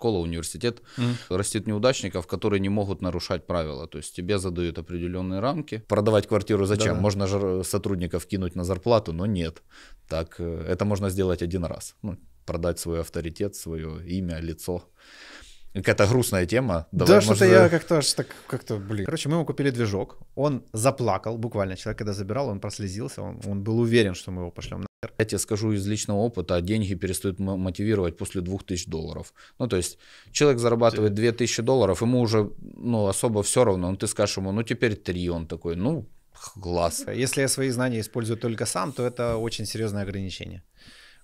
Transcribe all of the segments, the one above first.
школа, университет mm-hmm. растит неудачников, которые не могут нарушать правила. То есть тебе задают определенные рамки. Продавать квартиру зачем? Да-да. Можно же сотрудников кинуть на зарплату, но нет. Так э, это можно сделать один раз. Ну, продать свой авторитет, свое имя, лицо. Какая-то грустная тема. Давай, да, что-то я э, как-то аж так, как-то, блин. Короче, мы ему купили движок, он заплакал, буквально, человек когда забирал, он прослезился, он, он был уверен, что мы его пошлем я тебе скажу из личного опыта, деньги перестают мотивировать после 2000 долларов. Ну, то есть человек зарабатывает 2000 долларов, ему уже ну, особо все равно, ну, ты скажешь ему, ну, теперь 3, он такой, ну, класс. Если я свои знания использую только сам, то это очень серьезное ограничение.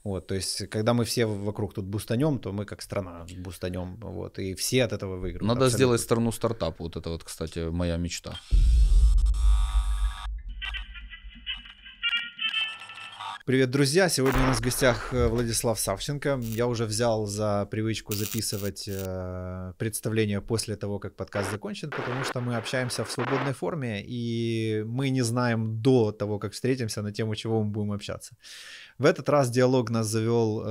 Вот, то есть, когда мы все вокруг тут бустанем, то мы как страна бустанем, вот, и все от этого выиграют. Надо абсолютно. сделать страну стартапа, вот это вот, кстати, моя мечта. Привет, друзья! Сегодня у нас в гостях э, Владислав Савченко. Я уже взял за привычку записывать э, представление после того, как подкаст закончен, потому что мы общаемся в свободной форме, и мы не знаем до того, как встретимся, на тему, чего мы будем общаться. В этот раз диалог нас завел э,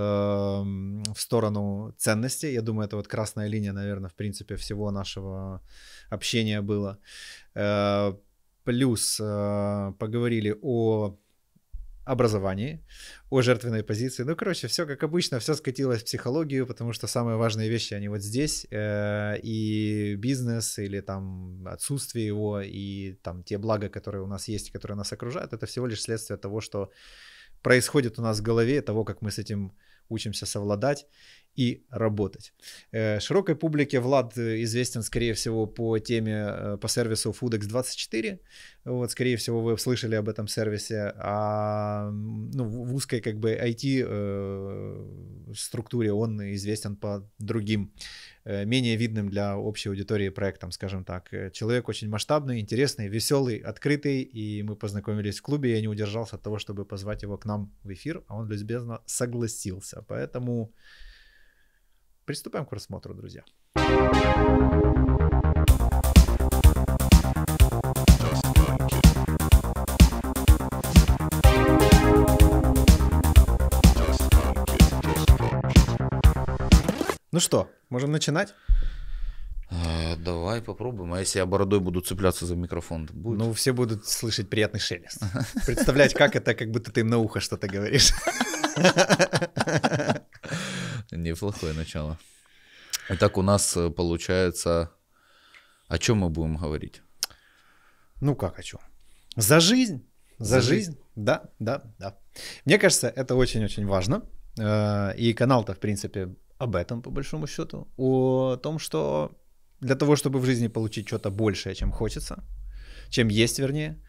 в сторону ценностей. Я думаю, это вот красная линия, наверное, в принципе, всего нашего общения было. Э, плюс э, поговорили о образовании, о жертвенной позиции. Ну, короче, все как обычно, все скатилось в психологию, потому что самые важные вещи, они вот здесь, э, и бизнес, или там отсутствие его, и там те блага, которые у нас есть, которые нас окружают, это всего лишь следствие того, что происходит у нас в голове, того, как мы с этим учимся совладать и работать. Э, широкой публике Влад э, известен, скорее всего, по теме, э, по сервису Foodex24. Вот, скорее всего, вы слышали об этом сервисе. А ну, в узкой как бы IT-структуре он известен по другим, менее видным для общей аудитории проектам, скажем так. Человек очень масштабный, интересный, веселый, открытый. И мы познакомились в клубе. Я не удержался от того, чтобы позвать его к нам в эфир, а он любезно согласился. Поэтому... Приступаем к просмотру, друзья. Ну что, можем начинать? А, давай попробуем. А если я бородой буду цепляться за микрофон, будет? Ну, все будут слышать приятный шелест. Представлять, как это, как будто ты им на ухо что-то говоришь. Неплохое начало. Итак, у нас э, получается... О чем мы будем говорить? Ну как о чем? За жизнь. За, За жизнь. жизнь. Да, да, да. Мне кажется, это очень-очень важно. Э, и канал-то, в принципе, об этом, по большому счету. О том, что для того, чтобы в жизни получить что-то большее, чем хочется, чем есть, вернее,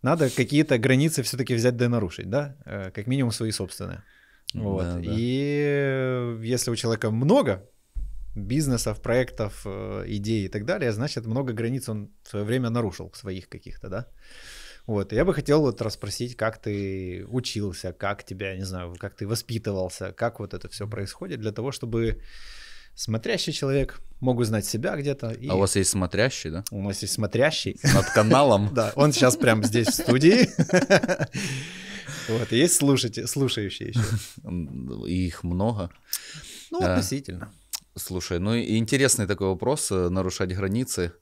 надо какие-то границы все-таки взять да нарушить, да? Э, как минимум свои собственные. Вот. Да, да. И если у человека много бизнесов, проектов, э, идей и так далее, значит, много границ он в свое время нарушил, своих каких-то, да? Вот, я бы хотел вот расспросить, как ты учился, как тебя, не знаю, как ты воспитывался, как вот это все происходит для того, чтобы смотрящий человек мог узнать себя где-то. И... А у вас есть смотрящий, да? У нас есть смотрящий. Над каналом? Да, он сейчас прям здесь в студии. Вот, и есть слушайте, слушающие еще. Их много. Ну, а, относительно. Слушай, ну интересный такой вопрос, э, нарушать границы.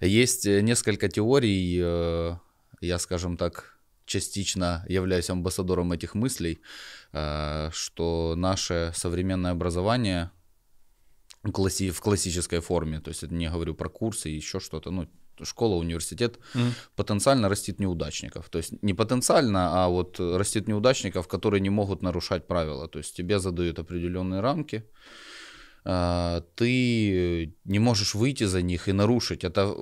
Есть э, несколько теорий, э, я, скажем так, частично являюсь амбассадором этих мыслей, что наше современное образование в классической форме, то есть не говорю про курсы и еще что-то, ну школа, университет mm. потенциально растит неудачников. То есть не потенциально, а вот растит неудачников, которые не могут нарушать правила. То есть тебе задают определенные рамки, а, ты не можешь выйти за них и нарушить. Это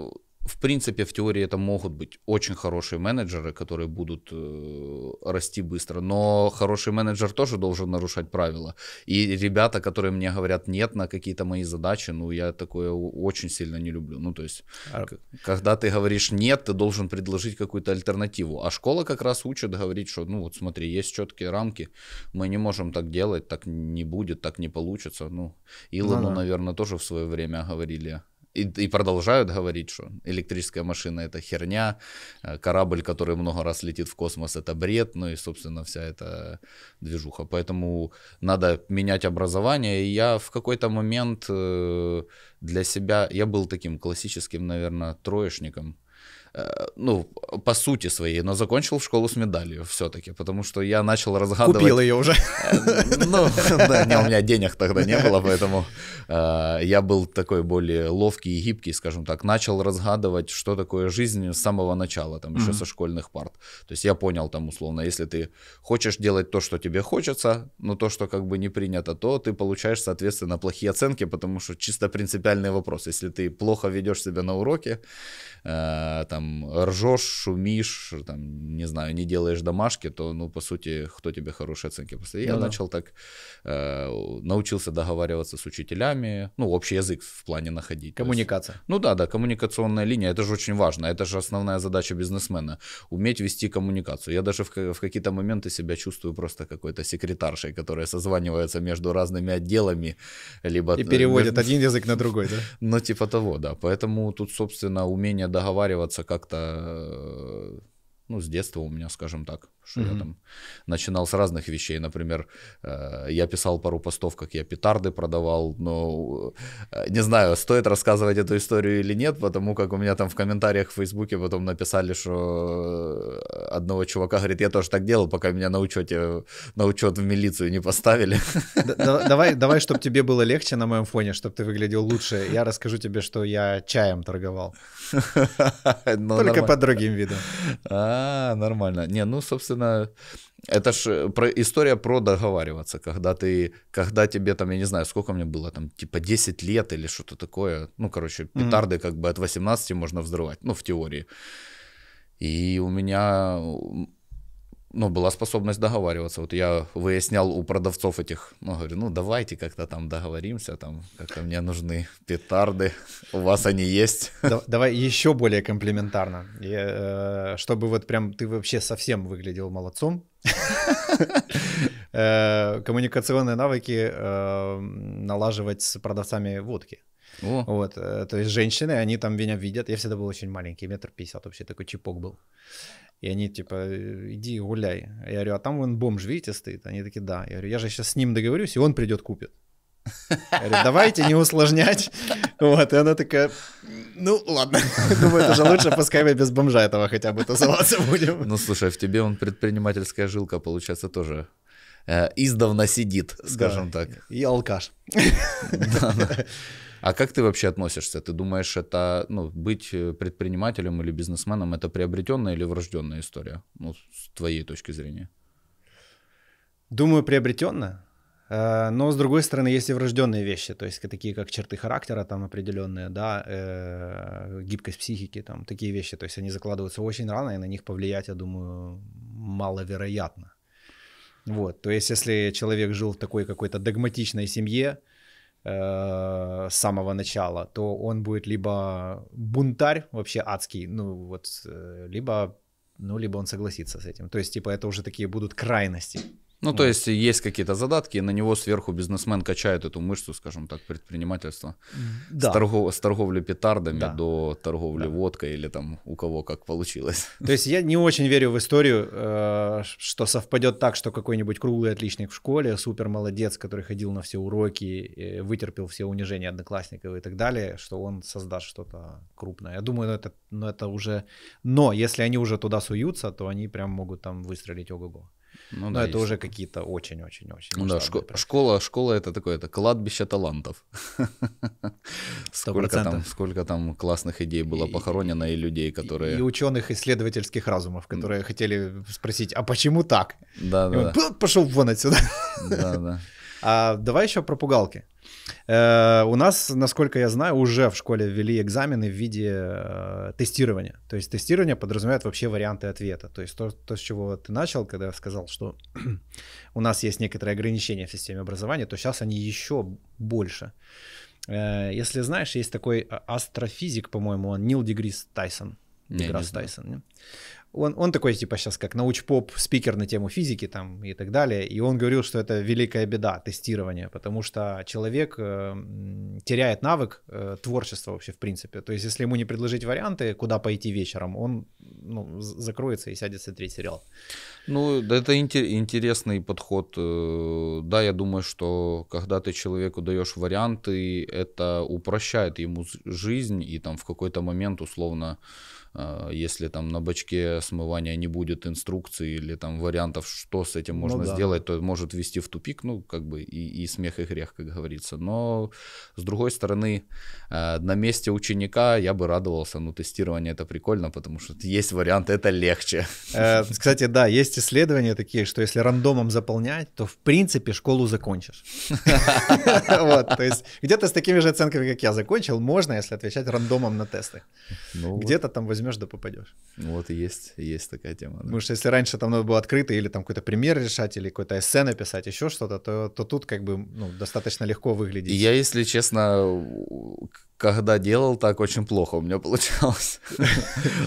в принципе, в теории это могут быть очень хорошие менеджеры, которые будут э, расти быстро, но хороший менеджер тоже должен нарушать правила. И ребята, которые мне говорят нет на какие-то мои задачи, ну, я такое очень сильно не люблю. Ну, то есть, а... когда ты говоришь нет, ты должен предложить какую-то альтернативу. А школа как раз учит говорить, что, ну, вот смотри, есть четкие рамки, мы не можем так делать, так не будет, так не получится. Ну, ну Илону, ну, да. наверное, тоже в свое время говорили и, и продолжают говорить, что электрическая машина это херня, э, корабль, который много раз летит в космос, это бред, ну и, собственно, вся эта движуха. Поэтому надо менять образование. И я в какой-то момент э, для себя, я был таким классическим, наверное, троечником. Э, ну, по сути своей, но закончил школу с медалью все-таки, потому что я начал разгадывать... Купил ее уже. Э, ну, да, не, у меня денег тогда не было, поэтому э, я был такой более ловкий и гибкий, скажем так. Начал разгадывать, что такое жизнь с самого начала, там, еще со школьных парт. То есть я понял там, условно, если ты хочешь делать то, что тебе хочется, но то, что как бы не принято, то ты получаешь, соответственно, плохие оценки, потому что чисто принципиальный вопрос. Если ты плохо ведешь себя на уроке, там, там ржешь, шумишь, там, не знаю, не делаешь домашки, то, ну, по сути, кто тебе хорошие оценки поставит? Я ну да. начал так, э, научился договариваться с учителями, ну, общий язык в плане находить. Коммуникация. Есть, ну да, да, коммуникационная линия, это же очень важно, это же основная задача бизнесмена, уметь вести коммуникацию. Я даже в, в какие-то моменты себя чувствую просто какой-то секретаршей, которая созванивается между разными отделами, либо... И переводит один язык на другой, да? Ну, типа того, да, поэтому тут, собственно, умение договариваться, как-то, э, ну, с детства у меня, скажем так что mm-hmm. я там начинал с разных вещей. Например, э, я писал пару постов, как я петарды продавал. Но э, не знаю, стоит рассказывать эту историю или нет, потому как у меня там в комментариях в Фейсбуке потом написали, что э, одного чувака говорит, я тоже так делал, пока меня на учете на учет в милицию не поставили. Давай, давай, чтобы тебе было легче на моем фоне, чтобы ты выглядел лучше. Я расскажу тебе, что я чаем торговал. Ну, Только под другим видом. А, нормально. Не, ну, собственно, собственно, это ж э, про, история про договариваться, когда ты, когда тебе там, я не знаю, сколько мне было, там, типа 10 лет или что-то такое. Ну, короче, петарды mm-hmm. как бы от 18 можно взрывать, ну, в теории. И у меня ну, была способность договариваться. Вот я выяснял у продавцов этих, ну, говорю, ну, давайте как-то там договоримся, там, как-то мне нужны петарды, у вас они есть. давай еще более комплиментарно, э, чтобы вот прям ты вообще совсем выглядел молодцом. Э, коммуникационные навыки э, налаживать с продавцами водки. О. Вот, то есть женщины, они там меня видят. Я всегда был очень маленький, метр пятьдесят вообще, такой чипок был. И они типа, «Э, иди гуляй. Я говорю, а там вон бомж, видите, стоит? Они такие, да. Я говорю, я же сейчас с ним договорюсь, и он придет купит. Я говорю, давайте не усложнять. Вот, и она такая, ну ладно, думаю, это же лучше, пускай мы без бомжа этого хотя бы тусоваться будем. Ну слушай, в тебе он предпринимательская жилка, получается, тоже э, издавна сидит, скажем да, так. И алкаш. Да, да. А как ты вообще относишься? Ты думаешь, это ну, быть э, предпринимателем или бизнесменом это приобретенная или врожденная история? Ну, с твоей точки зрения. Думаю, приобретенная. Э, но, с другой стороны, есть и врожденные вещи, то есть такие как черты характера там определенные, да, э, гибкость психики, там такие вещи, то есть они закладываются очень рано, и на них повлиять, я думаю, маловероятно. Вот, то есть если человек жил в такой какой-то догматичной семье, Э, с самого начала, то он будет либо бунтарь вообще адский, ну вот, э, либо, ну, либо он согласится с этим. То есть, типа, это уже такие будут крайности. Ну, вот. то есть есть какие-то задатки, и на него сверху бизнесмен качает эту мышцу, скажем так, предпринимательство, Да. С, торгов, с торговли петардами да. до торговли да. водкой или там у кого как получилось. То есть я не очень верю в историю, э, что совпадет так, что какой-нибудь круглый отличник в школе, супер молодец, который ходил на все уроки, э, вытерпел все унижения одноклассников и так далее, что он создаст что-то крупное. Я думаю, ну, это, ну, это уже... Но если они уже туда суются, то они прям могут там выстрелить ого-го. Ну, Но да, это уже какие-то очень-очень-очень. Ну, да, шко- школа, школа это такое, это кладбище талантов. Сколько там, сколько там классных идей было похоронено и людей, которые... И ученых исследовательских разумов, которые хотели спросить, а почему так? Да, да. Пошел вон отсюда. Да, да. А давай еще про пугалки. Э, у нас, насколько я знаю, уже в школе ввели экзамены в виде э, тестирования. То есть тестирование подразумевает вообще варианты ответа. То есть то, то с чего ты начал, когда сказал, что у нас есть некоторые ограничения в системе образования, то сейчас они еще больше. Э, если знаешь, есть такой а, астрофизик, по-моему, он Нил Дегрис Тайсон. Деграсс Тайсон. Не? Он, он такой, типа, сейчас как науч-поп, спикер на тему физики там и так далее. И он говорил, что это великая беда тестирование, потому что человек э, теряет навык э, творчества вообще в принципе. То есть если ему не предложить варианты, куда пойти вечером, он ну, закроется и сядет смотреть сериал. Ну, это интересный подход. Э, да, я думаю, что когда ты человеку даешь варианты, это упрощает ему жизнь и там в какой-то момент условно... А, если там на бачке смывания не будет инструкции или там вариантов, что с этим ну можно ну, да. сделать, то может вести в тупик, ну, как бы и, и смех и грех, как говорится. Но, с другой стороны, а, на месте ученика я бы радовался, ну, тестирование это прикольно, потому что есть вариант, это легче. Э, кстати, да, есть исследования такие, что если рандомом заполнять, то, в принципе, школу закончишь. Вот, то есть где-то с такими же оценками, как я закончил, можно, если отвечать рандомом на тесты. Ну где-то там возьмешь возьмешь да попадешь. Вот и есть, есть такая тема. Да. Потому что если раньше там надо было открыто или там какой-то пример решать, или какой-то эссе написать, еще что-то, то, то тут как бы ну, достаточно легко выглядит. Я, если честно, когда делал так, очень плохо у меня получалось.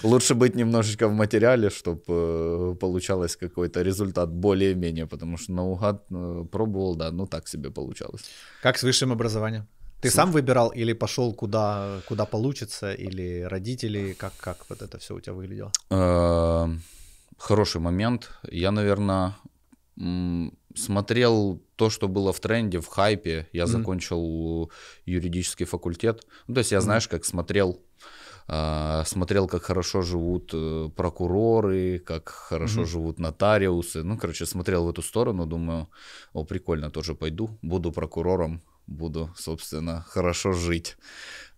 Лучше быть немножечко в материале, чтобы э, получалось какой-то результат более-менее, потому что наугад э, пробовал, да, ну так себе получалось. Как с высшим образованием? Ты сам выбирал или пошел куда, куда получится, или родители, как, как вот это все у тебя выглядело? Эм, хороший момент. Я, наверное, смотрел то, что было в тренде, в хайпе. Я закончил юридический факультет. Ну, то есть я, знаешь, как смотрел, э, смотрел, как хорошо живут э, прокуроры, как хорошо живут нотариусы. Ну, короче, смотрел в эту сторону, думаю, о, прикольно, тоже пойду, буду прокурором, буду, собственно, хорошо жить.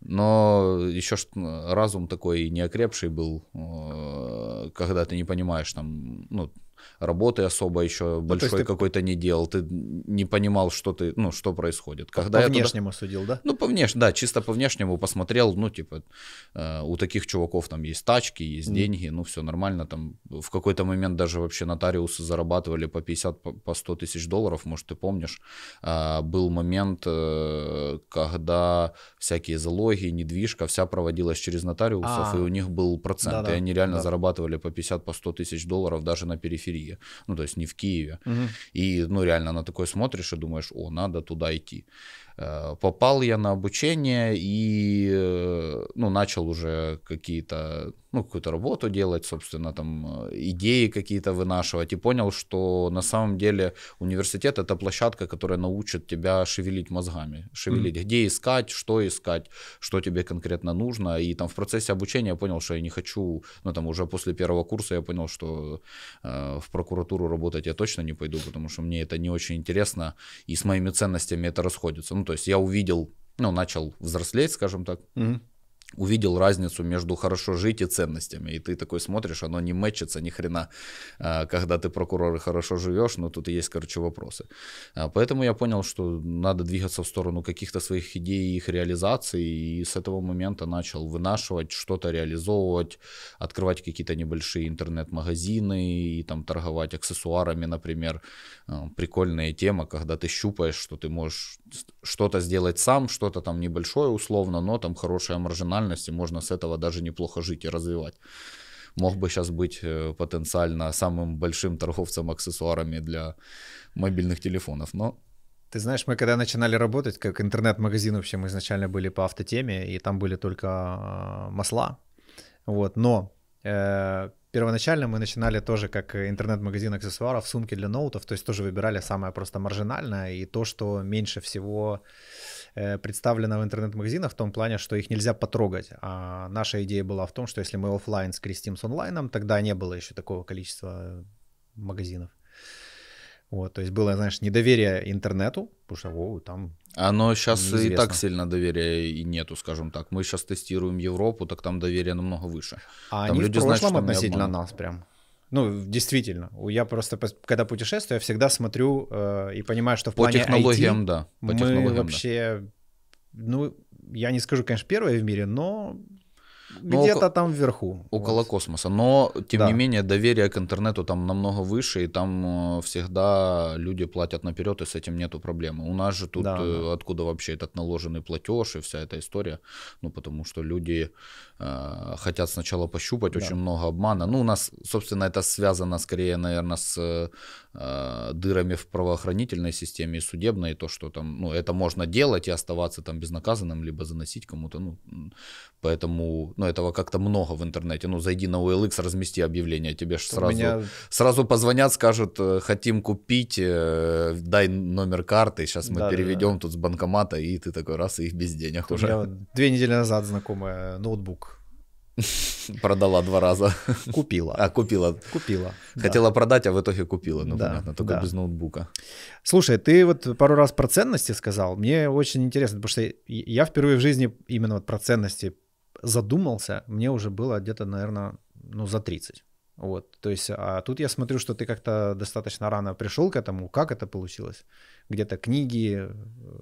Но еще разум такой неокрепший был, э, когда ты не понимаешь, там, ну, работы особо еще ну, большой ну, ты... какой-то не делал, ты не понимал, что ты, ну, что происходит. Когда по внешнему туда... судил, да? Ну, по внешнему, да, чисто по внешнему посмотрел, ну, типа, э, у таких чуваков там есть тачки, есть mm. деньги, ну, все нормально, там, в какой-то момент даже вообще нотариусы зарабатывали по 50, по 100 тысяч долларов, может, ты помнишь, э, был момент, э, когда всякие залоги, недвижка, вся проводилась через нотариусов, А-а-а. и у них был процент, Да-да. и они реально да. зарабатывали по 50, по 100 тысяч долларов даже на периферии Твери, ну, то есть не в Киеве. Угу. И, ну, реально на такое смотришь и думаешь, о, надо туда идти. Э, попал я на обучение и э, ну, начал уже какие-то, ну, какую-то работу делать, собственно, там э, идеи какие-то вынашивать и понял, что на самом деле университет это площадка, которая научит тебя шевелить мозгами, шевелить, mm-hmm. где искать, что искать, что тебе конкретно нужно. И там в процессе обучения я понял, что я не хочу, ну, там уже после первого курса я понял, что э, в прокуратуру работать я точно не пойду, потому что мне это не очень интересно и с моими ценностями это расходится. Ну, то есть я увидел, ну, начал взрослеть, скажем так, угу увидел разницу между хорошо жить и ценностями. И ты такой смотришь, оно не мэчится ни хрена. А, когда ты прокурор и хорошо живешь, но ну, тут есть, короче, вопросы. А, поэтому я понял, что надо двигаться в сторону каких-то своих идей и их реализации. И с этого момента начал вынашивать, что-то реализовывать, открывать какие-то небольшие интернет-магазины и там торговать аксессуарами, например. А, прикольная тема, когда ты щупаешь, что ты можешь что-то сделать сам, что-то там небольшое условно, но там хорошая маржина функциональности, можно с этого даже неплохо жить и развивать. Мог бы сейчас быть э, потенциально самым большим торговцем аксессуарами для мобильных телефонов, но ты знаешь, мы когда начинали работать, как интернет-магазин вообще, мы изначально были по автотеме, и там были только а, масла. Вот, но э, первоначально мы начинали тоже как интернет-магазин аксессуаров, сумки для ноутов, то есть тоже выбирали самое просто маржинальное и то, что меньше всего Э, представлена в интернет-магазинах в том плане, что их нельзя потрогать. А наша идея была в том, что если мы офлайн скрестим с онлайном, тогда не было еще такого количества магазинов. Вот, то есть было, знаешь, недоверие интернету, потому что о, там. Оно сейчас неизвестно. и так сильно доверия и нету, скажем так. Мы сейчас тестируем Европу, так там доверие намного выше. А там они люди в прошлом знают, относительно нас прям. Ну, действительно. Я просто, когда путешествую, я всегда смотрю э, и понимаю, что в по плане технологиям, IT да. По мы технологиям, вообще, да. ну, я не скажу, конечно, первое в мире, но ну, где-то там вверху. Около вот. космоса. Но, тем да. не менее, доверие к интернету там намного выше, и там э, всегда люди платят наперед, и с этим нету проблемы. У нас же тут да, э, да. откуда вообще этот наложенный платеж и вся эта история? Ну, потому что люди э, хотят сначала пощупать, да. очень много обмана. Ну, у нас, собственно, это связано скорее, наверное, с э, Э, дырами в правоохранительной системе и судебной, и то, что там, ну, это можно делать и оставаться там безнаказанным, либо заносить кому-то, ну, поэтому, ну, этого как-то много в интернете, ну, зайди на OLX, размести объявление, тебе же сразу, меня... сразу позвонят, скажут, э, хотим купить, э, дай номер карты, сейчас мы да, переведем да, да. тут с банкомата, и ты такой раз, и без денег уже. меня две недели назад знакомая э, ноутбук Продала два раза. Купила. А, купила. Купила. Хотела да. продать, а в итоге купила. Ну, да, понятно, только да. без ноутбука. Слушай, ты вот пару раз про ценности сказал. Мне очень интересно, потому что я впервые в жизни именно вот про ценности задумался. Мне уже было где-то, наверное, ну, за 30. Вот, то есть, а тут я смотрю, что ты как-то достаточно рано пришел к этому. Как это получилось? Где-то книги, э,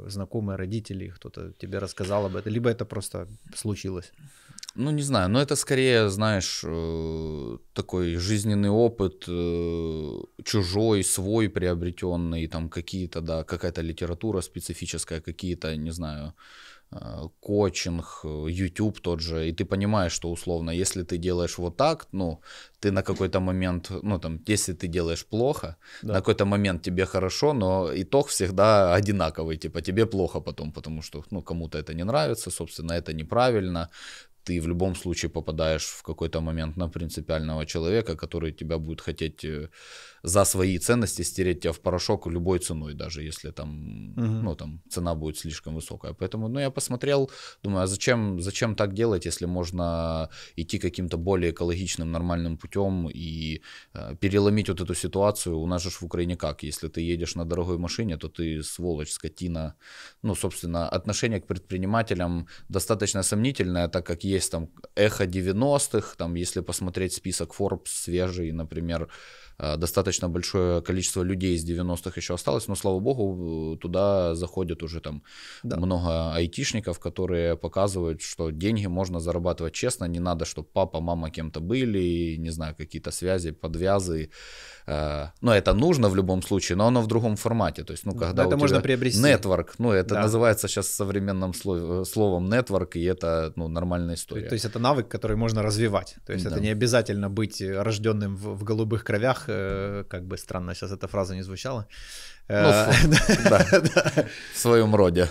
знакомые родители, кто-то тебе рассказал об этом, либо это просто случилось? Ну, не знаю, но это скорее, знаешь, э, такой жизненный опыт, э, чужой, свой приобретенный, там какие-то, да, какая-то литература специфическая, какие-то, не знаю, э, коучинг, YouTube тот же, и ты понимаешь, что условно, если ты делаешь вот так, ну, ты на какой-то момент, ну, там, если ты делаешь плохо, да. на какой-то момент тебе хорошо, но итог всегда одинаковый, типа, тебе плохо потом, потому что, ну, кому-то это не нравится, собственно, это неправильно, ты в любом случае попадаешь в какой-то момент на принципиального человека, который тебя будет хотеть э, за свои ценности стереть тебя в порошок любой ценой, даже если там, угу. ну, там цена будет слишком высокая. Поэтому, ну, я посмотрел, думаю, а зачем, зачем так делать, если можно идти каким-то более экологичным, нормальным путем и э, переломить вот эту ситуацию. У нас же в Украине как? Если ты едешь на дорогой машине, то ты сволочь, скотина. Ну, собственно, отношение к предпринимателям достаточно сомнительное, так как есть там эхо 90-х, там, если посмотреть список Forbes свежий, например, Э, достаточно большое количество людей из 90-х еще осталось, но, слава богу, туда заходят уже там да. много айтишников, которые показывают, что деньги можно зарабатывать честно, не надо, чтобы папа, мама кем-то были, не знаю, какие-то связи, подвязы. Э, но ну, это нужно в любом случае, но оно в другом формате. То есть, ну, когда это у можно тебя приобрести. Нетворк, ну, это да. называется сейчас современным словом нетворк, и это ну, нормальная история. То, то есть это навык, который можно развивать. То есть да. это не обязательно быть рожденным в, в голубых кровях, Э, как бы странно сейчас эта фраза не звучала. Ну, э, в своем роде.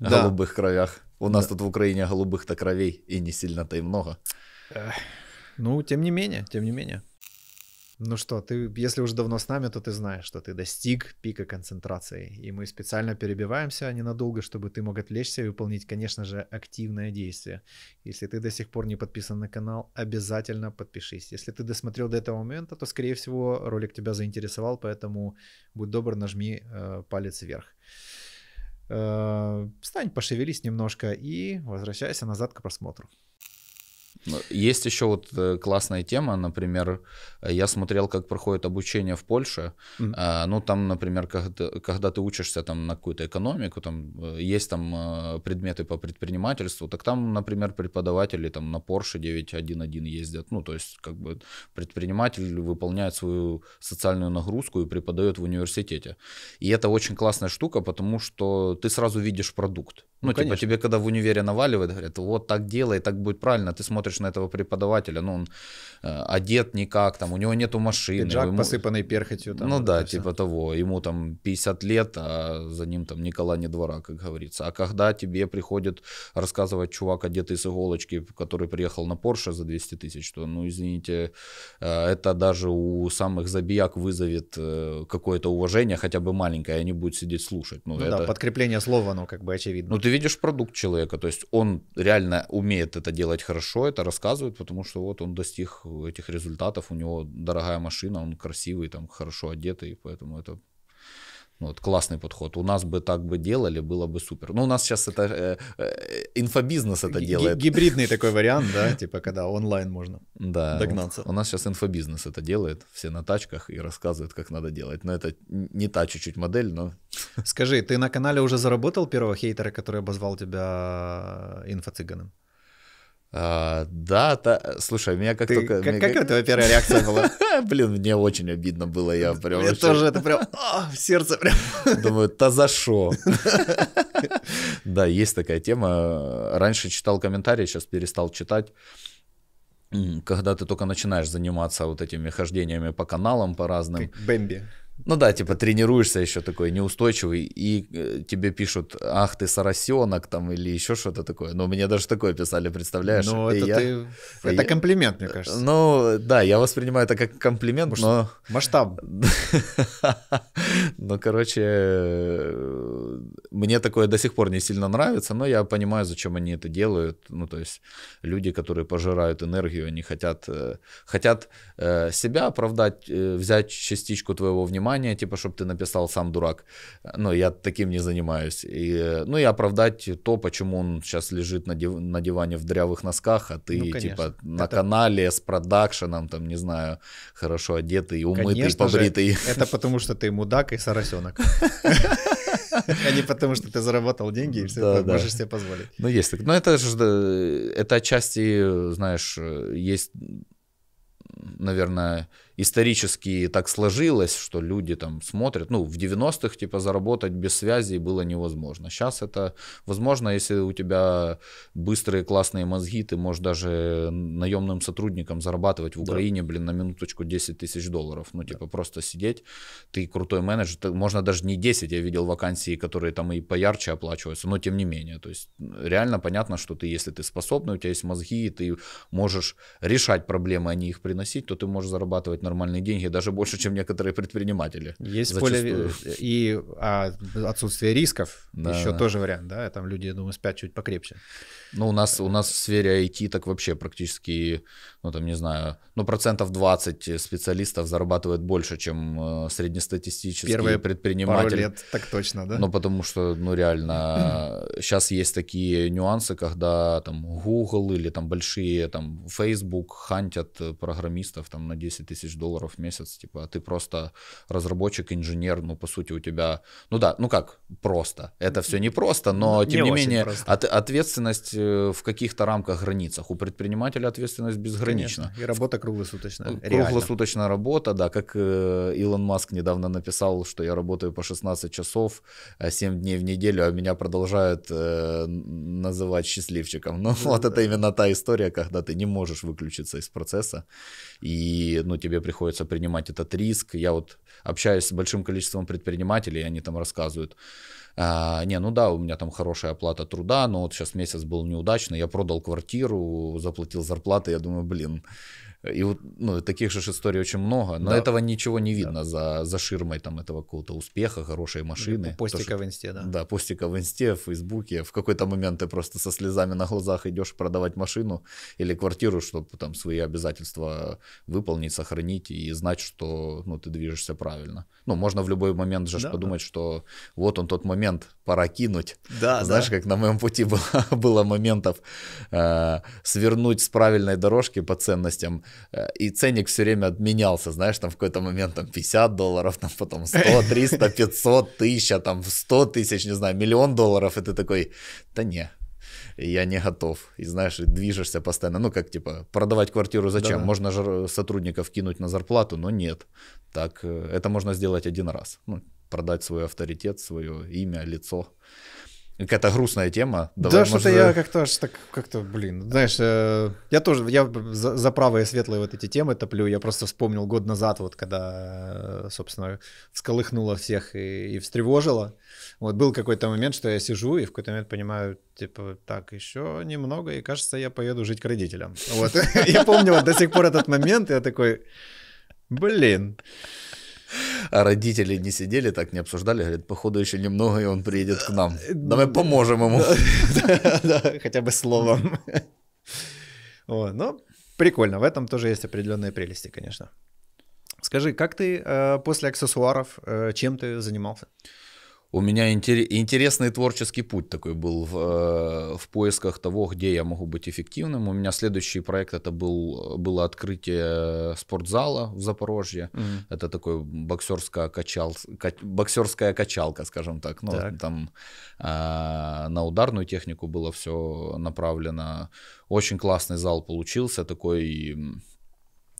Голубых кровях. У нас тут в Украине голубых-то кровей и не сильно-то и много. Ну, тем не менее, тем не менее. Ну что, ты, если уже давно с нами, то ты знаешь, что ты достиг пика концентрации. И мы специально перебиваемся ненадолго, чтобы ты мог отвлечься и выполнить, конечно же, активное действие. Если ты до сих пор не подписан на канал, обязательно подпишись. Если ты досмотрел до этого момента, то, скорее всего, ролик тебя заинтересовал, поэтому будь добр, нажми э, палец вверх. Э, встань, пошевелись немножко и возвращайся назад к просмотру. Ну, есть еще вот э, классная тема, например, я смотрел, как проходит обучение в Польше. Mm-hmm. Ну, там, например, когда, когда ты учишься там на какую-то экономику, там э, есть там э, предметы по предпринимательству, так там, например, преподаватели там на Porsche 911 ездят. Ну, то есть, как бы предприниматель выполняет свою социальную нагрузку и преподает в университете. И это очень классная штука, потому что ты сразу видишь продукт. Ну, ну типа, конечно. тебе когда в универе наваливают, говорят, вот так делай, так будет правильно, ты смотришь смотришь на этого преподавателя, ну, он э, одет никак, там, у него нету машины. Пиджак ему... посыпанный перхотью. Там, ну вот да, типа того, ему там 50 лет, а за ним там Никола не двора, как говорится. А когда тебе приходит рассказывать чувак, одетый с иголочки, который приехал на Порше за 200 тысяч, то, ну, извините, э, это даже у самых забияк вызовет э, какое-то уважение, хотя бы маленькое, они а будут сидеть слушать. Ну, ну это... да, подкрепление слова, оно как бы очевидно. Ну, ты видишь продукт человека, то есть он реально умеет это делать хорошо, это это рассказывают, потому что вот он достиг этих результатов, у него дорогая машина, он красивый, там хорошо одетый, поэтому это ну, вот классный подход. У нас бы так бы делали, было бы супер. Но ну, у нас сейчас это э, э, инфобизнес это делает. Гибридный такой вариант, да, типа когда онлайн можно да, догнаться. У нас сейчас инфобизнес это делает, все на тачках и рассказывают, как надо делать. Но это не та чуть-чуть модель, но... Скажи, ты на канале уже заработал первого хейтера, который обозвал тебя инфо-цыганом? А, да, та, э, слушай, меня как Ты, только... Как, меня... как твоя первая реакция была? Блин, мне очень обидно было, я прям... Мне тоже это прям а, в сердце прям... Думаю, та за шо? Да, есть такая тема. Раньше читал комментарии, сейчас перестал читать когда ты только начинаешь заниматься вот этими хождениями по каналам по разным. Как Бэмби. Ну да, типа тренируешься еще такой неустойчивый, и э, тебе пишут, ах ты соросенок там или еще что-то такое. Но ну, мне даже такое писали, представляешь? Ну это, я, ты... это я... комплимент, мне кажется. Ну да, я воспринимаю это как комплимент, Может, но... Масштаб. Ну короче, э, мне такое до сих пор не сильно нравится, но я понимаю, зачем они это делают. Ну, то есть люди, которые пожирают энергию, они хотят, э, хотят э, себя оправдать, э, взять частичку твоего внимания, типа, чтобы ты написал сам дурак. Но ну, я таким не занимаюсь. И, ну и оправдать то, почему он сейчас лежит на, див- на диване в дрявых носках, а ты, ну, типа, конечно. типа, на канале с продакшеном, там, не знаю, хорошо одетый, умытый, конечно побритый. Же, это потому, что ты мудак и соросенок. А не потому, что ты заработал деньги и все, да, да. можешь себе позволить. Ну, есть так. Но ну, это же, это отчасти, э, знаешь, э, есть, наверное, исторически так сложилось, что люди там смотрят, ну, в 90-х, типа, заработать без связи было невозможно. Сейчас это возможно, если у тебя быстрые классные мозги, ты можешь даже наемным сотрудникам зарабатывать в Украине, да. блин, на минуточку 10 тысяч долларов. Ну, типа, да. просто сидеть, ты крутой менеджер, можно даже не 10, я видел вакансии, которые там и поярче оплачиваются, но тем не менее, то есть реально понятно, что ты, если ты способный, у тебя есть мозги, и ты можешь решать проблемы, а не их приносить, то ты можешь зарабатывать на нормальные деньги, даже больше, чем некоторые предприниматели. Есть поле и а, отсутствие рисков, да. еще тоже вариант, да, там люди, я думаю, спят чуть покрепче. Ну, у нас, у нас в сфере IT так вообще практически, ну, там, не знаю, ну, процентов 20 специалистов зарабатывает больше, чем э, среднестатистический Первые предприниматель. Пару лет, так точно, да? Ну, потому что, ну, реально, сейчас есть такие нюансы, когда там Google или там большие, там, Facebook хантят программистов там на 10 тысяч долларов в месяц, типа, а ты просто разработчик, инженер, ну, по сути, у тебя, ну, да, ну, как, просто. Это все не просто, но, тем не, не менее, от, ответственность Э, в каких-то рамках, границах. У предпринимателя ответственность безгранична. Конечно. И работа круглосуточная. Э, круглосуточная реально. работа, да. Как э, Илон Маск недавно написал, что я работаю по 16 часов, 7 а дней в неделю, а меня продолжают называть счастливчиком. Но ну, вот это именно та история, когда ты не можешь выключиться из процесса, и ну, тебе приходится принимать этот риск. Я вот общаюсь с большим количеством предпринимателей, они там рассказывают, а, не, ну да, у меня там хорошая оплата труда, но вот сейчас месяц был неудачный, я продал квартиру, заплатил зарплаты, я думаю, блин, и вот ну, таких же историй очень много, но да. этого ничего не видно да. за, за ширмой там этого какого-то успеха, хорошей машины. Постика что, в инсте, да. Да, постика в инсте, в фейсбуке. В какой-то момент ты просто со слезами на глазах идешь продавать машину или квартиру, чтобы там свои обязательства выполнить, сохранить и знать, что ну, ты движешься правильно. Ну, можно в любой момент же да, подумать, да. что вот он тот момент, пора кинуть. Да, Знаешь, да. как на моем пути было, было моментов э, свернуть с правильной дорожки по ценностям, Э, и ценник все время менялся, знаешь, там в какой-то момент там 50 долларов, там потом 100, 300, 500, 1000, там 100 тысяч, не знаю, миллион долларов, и ты такой, да не, я не готов. И знаешь, движешься постоянно. Ну, как типа, продавать квартиру зачем? Да-да. Можно же сотрудников кинуть на зарплату, но нет. Так, э, это можно сделать один раз. Ну, продать свой авторитет, свое имя, лицо. Какая-то грустная тема. Давай, да, что-то я э, как-то аж так, как-то, блин, знаешь, э, я тоже, я за, за правые светлые вот эти темы топлю, я просто вспомнил год назад, вот когда, э, собственно, всколыхнуло всех и, и встревожило, вот был какой-то момент, что я сижу и в какой-то момент понимаю, типа, так, еще немного, и кажется, я поеду жить к родителям, вот, я помню вот до сих пор этот момент, я такой, блин, а родители не сидели, так не обсуждали, говорят, походу еще немного, и он приедет к нам. Давай поможем ему. Хотя бы словом. Ну, прикольно, в этом тоже есть определенные прелести, конечно. Скажи, как ты э, после аксессуаров, э, чем ты занимался? у меня интересный творческий путь такой был в, э, в поисках того, где я могу быть эффективным. У меня следующий проект это был, было открытие спортзала в Запорожье. Mm-hmm. Это такой боксерская, качал, боксерская качалка, скажем так. Ну, так. Там э, на ударную технику было все направлено. Очень классный зал получился, такой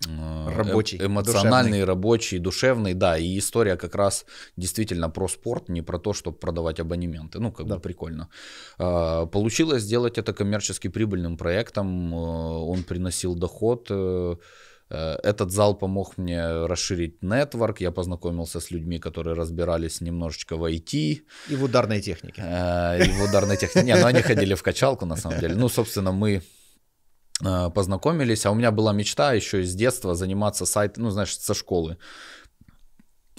Э, рабочий, э- эмоциональный, душевный. рабочий, душевный, да, и история как раз действительно про спорт, не про то, чтобы продавать абонементы, ну, как да. бы прикольно. Э- получилось сделать это коммерчески прибыльным проектом, э- он приносил доход, э, э, этот зал помог мне расширить нетворк. Я познакомился с людьми, которые разбирались немножечко в IT. И в ударной технике. И в ударной технике. Не, ну они ходили в качалку на самом деле. Ну, собственно, мы Э, познакомились, а у меня была мечта еще из детства заниматься сайтом, ну, знаешь, со школы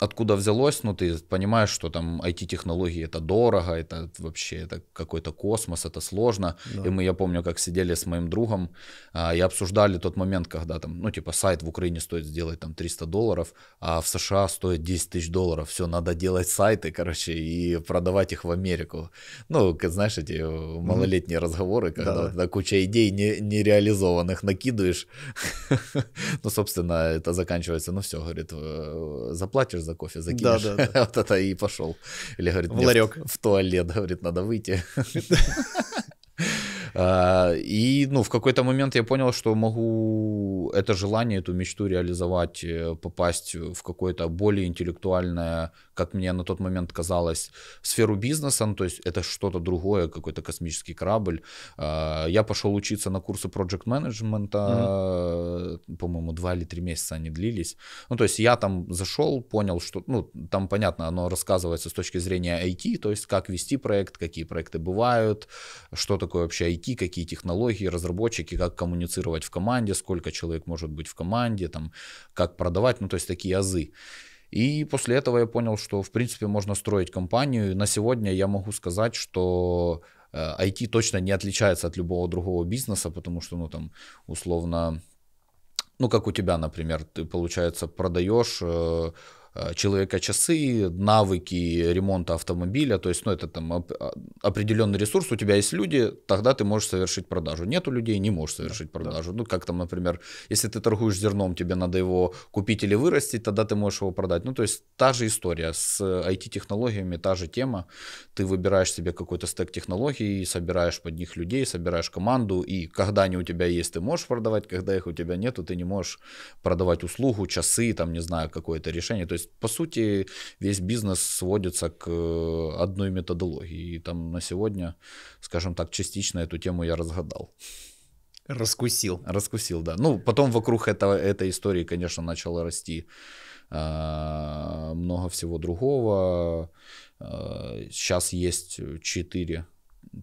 откуда взялось, но ты понимаешь, что там IT-технологии это дорого, это вообще это какой-то космос, это сложно. Да. И мы, я помню, как сидели с моим другом а, и обсуждали тот момент, когда там, ну типа сайт в Украине стоит сделать там 300 долларов, а в США стоит 10 тысяч долларов. Все, надо делать сайты, короче, и продавать их в Америку. Ну, знаешь, эти э, малолетние mm разговоры, когда да. да, куча идей не, нереализованных накидываешь. ну, собственно, это заканчивается, ну все, говорит, э, заплатишь за за кофе закинешь. Да, да, да. Вот это и пошел. Или говорит, в ларек. В туалет, говорит, надо выйти. А, и ну, в какой-то момент я понял, что могу это желание, эту мечту реализовать, э, попасть в какое-то более интеллектуальное, как мне на тот момент казалось, сферу бизнеса. Ну, то есть это что-то другое, какой-то космический корабль. А, я пошел учиться на курсы project менеджмента mm-hmm. по-моему, два или три месяца они длились. Ну, то есть я там зашел, понял, что, ну, там, понятно, оно рассказывается с точки зрения IT, то есть как вести проект, какие проекты бывают, что такое вообще IT IT, какие технологии, разработчики, как коммуницировать в команде, сколько человек может быть в команде, там, как продавать, ну, то есть такие азы. И после этого я понял, что, в принципе, можно строить компанию. на сегодня я могу сказать, что IT э, точно не отличается от любого другого бизнеса, потому что, ну, там, условно, ну, как у тебя, например, ты, получается, продаешь э, Э, человека часы, навыки ремонта автомобиля, то есть, ну, это там а, определенный ресурс, у тебя есть люди, тогда ты можешь совершить продажу. Нету людей, не можешь совершить да, продажу. Да. Ну, как там, например, если ты торгуешь зерном, тебе надо его купить или вырастить, тогда ты можешь его продать. Ну, то есть, та же история с IT-технологиями, э, та же тема. Ты выбираешь себе какой-то стек технологий, собираешь под них людей, собираешь команду, и когда они у тебя есть, ты можешь продавать, когда их у тебя нету, ты не можешь продавать услугу, часы, там, не знаю, какое-то решение. То есть, есть, по сути, весь бизнес сводится к э, одной методологии. И там на сегодня, скажем так, частично эту тему я разгадал. Раскусил. Раскусил, да. Ну, потом вокруг этого, этой истории, конечно, начало расти э, много всего другого. Э, а, сейчас есть четыре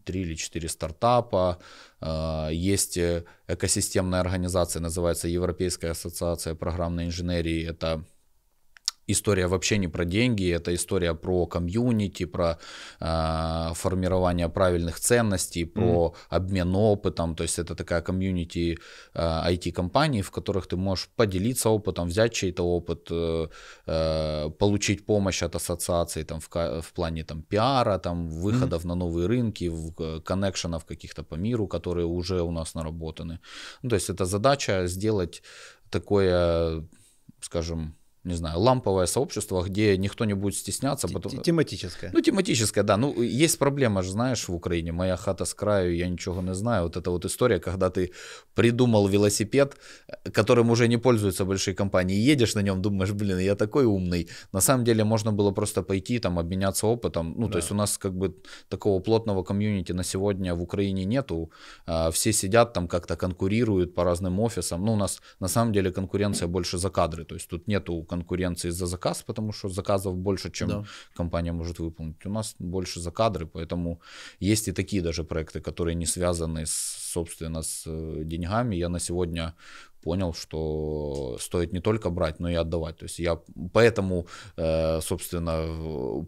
три или четыре стартапа, а, есть э, экосистемная организация, называется Европейская ассоциация программной инженерии, это история вообще не про деньги, это история про комьюнити, про э, формирование правильных ценностей, про mm обмен опытом. То есть это такая комьюнити э, а, IT-компаний, в которых ты можешь поделиться опытом, взять чей-то опыт, э, э получить помощь от ассоциаций там, в, в плане там, пиара, там, выходов mm на новые рынки, в, э, коннекшенов каких-то по миру, которые уже у нас наработаны. Ну, то есть это задача сделать такое, скажем, не знаю, ламповое сообщество, где никто не будет стесняться. Потом... Тематическое. Ну, тематическое, да. Ну, есть проблема же, знаешь, в Украине. Моя хата с краю, я ничего не знаю. Вот эта вот история, когда ты придумал велосипед, которым уже не пользуются большие компании, едешь на нем, думаешь, блин, я такой умный. На самом деле можно было просто пойти, там, обменяться опытом. Ну, да. то есть у нас как бы такого плотного комьюнити на сегодня в Украине нету. А, все сидят там как-то конкурируют по разным офисам. Ну, у нас на самом деле конкуренция больше за кадры. То есть тут нету конкуренции конкуренции за заказ, потому что заказов больше, чем да. компания может выполнить. У нас больше за кадры, поэтому есть и такие даже проекты, которые не связаны, с, собственно, с э, деньгами. Я на сегодня понял, что стоит не только брать, но и отдавать. То есть я поэтому, э, собственно,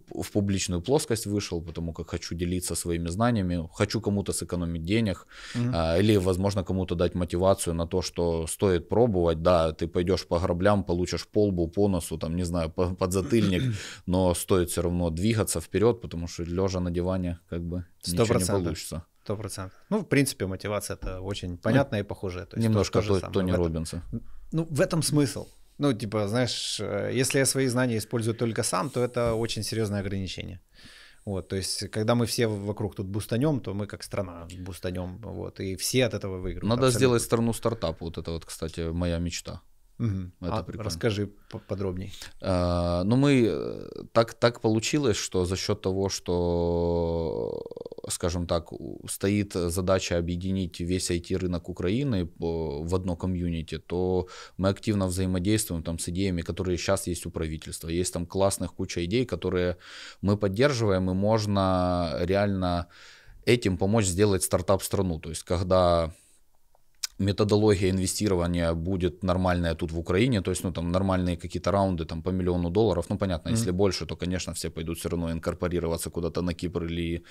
в публичную плоскость вышел, потому как хочу делиться своими знаниями, хочу кому-то сэкономить денег mm-hmm. или, возможно, кому-то дать мотивацию на то, что стоит пробовать. Да, ты пойдешь по граблям, получишь полбу, по носу, там, не знаю, под затыльник, но стоит все равно двигаться вперед, потому что лежа на диване как бы 100%. ничего не получится. Сто процентов. Ну, в принципе, мотивация это очень понятно ну, и похожая. То есть немножко то, то, Тони Робинса. Ну, в этом смысл. Ну, типа, знаешь, э, если я свои знания использую только сам, то это очень серьезное ограничение. Вот, то есть, когда мы все вокруг тут бустанем, то мы как страна бустанем, вот, и все от этого выиграют. Надо абсолютно. сделать страну стартап, вот это вот, кстати, моя мечта. Угу. Это а, прикольно. Расскажи подробней. А, ну, мы э, так, так получилось, что за счет того, что, скажем так, стоит задача объединить весь IT-рынок Украины э, в одно комьюнити, то мы активно взаимодействуем там с идеями, которые сейчас есть у правительства. Есть там классных куча идей, которые мы поддерживаем, и можно реально этим помочь сделать стартап страну. То есть, когда методология инвестирования будет нормальная тут в Украине, то есть, ну, там, нормальные какие-то раунды, там, по миллиону долларов, ну, понятно, mm-hmm. если больше, то, конечно, все пойдут все равно инкорпорироваться куда-то на Кипр или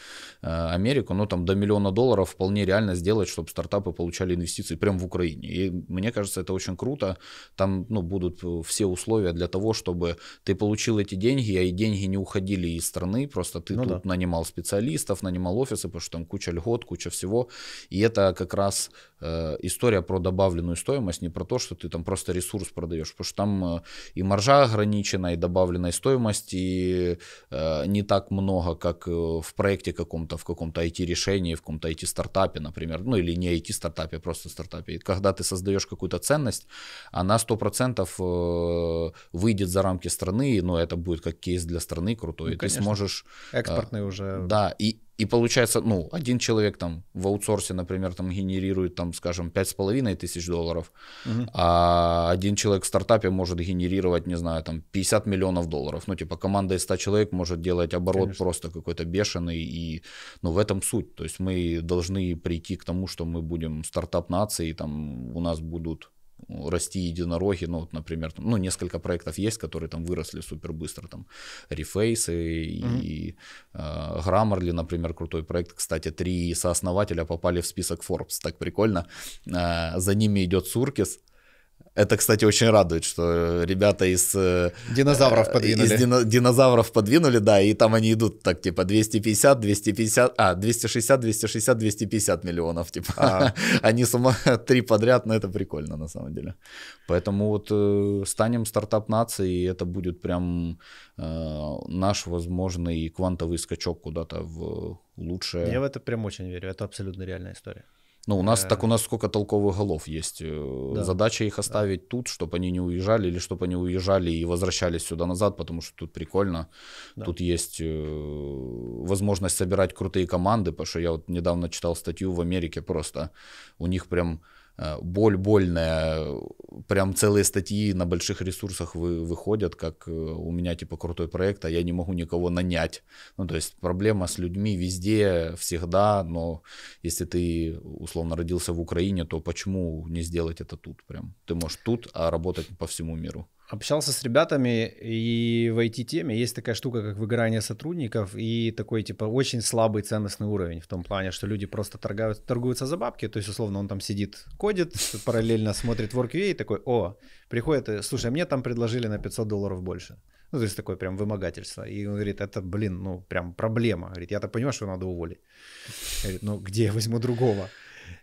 э, Америку, но там до миллиона долларов вполне реально сделать, чтобы стартапы получали инвестиции прямо в Украине, и мне кажется, это очень круто, там, ну, будут э, все условия для того, чтобы ты получил эти деньги, а и деньги не уходили из страны, просто ты ну, тут да. нанимал специалистов, нанимал офисы, потому что там куча льгот, куча всего, и это как раз э, история про добавленную стоимость, не про то, что ты там просто ресурс продаешь, потому что там э, и маржа ограничена, и добавленной стоимости э, не так много, как э, в проекте каком-то, в каком-то IT-решении, в каком-то IT-стартапе, например, ну или не IT-стартапе, а просто стартапе. когда ты создаешь какую-то ценность, она 100% э, выйдет за рамки страны, но ну, это будет как кейс для страны крутой, ну, ты сможешь... Экспортный э, уже. Да, и, и получается, ну, один человек там в аутсорсе, например, там генерирует, там, скажем, 5,5 тысяч долларов, угу. а один человек в стартапе может генерировать, не знаю, там 50 миллионов долларов. Ну, типа команда из 100 человек может делать оборот Конечно. просто какой-то бешеный. И, ну, в этом суть. То есть мы должны прийти к тому, что мы будем стартап нации, там у нас будут расти единороги, ну вот, например, там, ну несколько проектов есть, которые там выросли супер быстро, там Reface и, mm-hmm. э, Grammarly, например, крутой проект. Кстати, три сооснователя попали в список Forbes, так прикольно. Э, за ними идет Суркис, это, кстати, очень радует, что ребята из... Э, динозавров э, подвинули. Из дино- динозавров подвинули, да, и там они идут так, типа, 250, 250, а, 260, 260, 250 миллионов, типа. А. Они с ума три подряд, но это прикольно, на самом деле. Поэтому вот э, станем стартап нации, и это будет прям э, наш возможный квантовый скачок куда-то в лучшее. Я в это прям очень верю, это абсолютно реальная история. Ну, у нас э. так у нас сколько толковых голов есть. Э, да. Задача их оставить да. тут, чтобы они не уезжали, или чтобы они уезжали и возвращались сюда назад, потому что тут прикольно. Да. Тут есть э, возможность собирать крутые команды, потому что я вот недавно читал статью в Америке просто. У них прям Э, боль больная, прям целые статьи на больших ресурсах вы, выходят, как э, у меня типа крутой проект, а я не могу никого нанять. Ну, то есть проблема с людьми везде, всегда, но если ты условно родился в Украине, то почему не сделать это тут прям? Ты можешь тут, а работать по всему миру общался с ребятами, и в IT-теме есть такая штука, как выгорание сотрудников, и такой, типа, очень слабый ценностный уровень в том плане, что люди просто торгают, торгуются за бабки, то есть, условно, он там сидит, кодит, параллельно смотрит WorkView и такой, о, приходит, слушай, а мне там предложили на 500 долларов больше. Ну, то есть, такое прям вымогательство. И он говорит, это, блин, ну, прям проблема. Говорит, я-то понимаю, что надо уволить. Говорит, ну, где я возьму другого?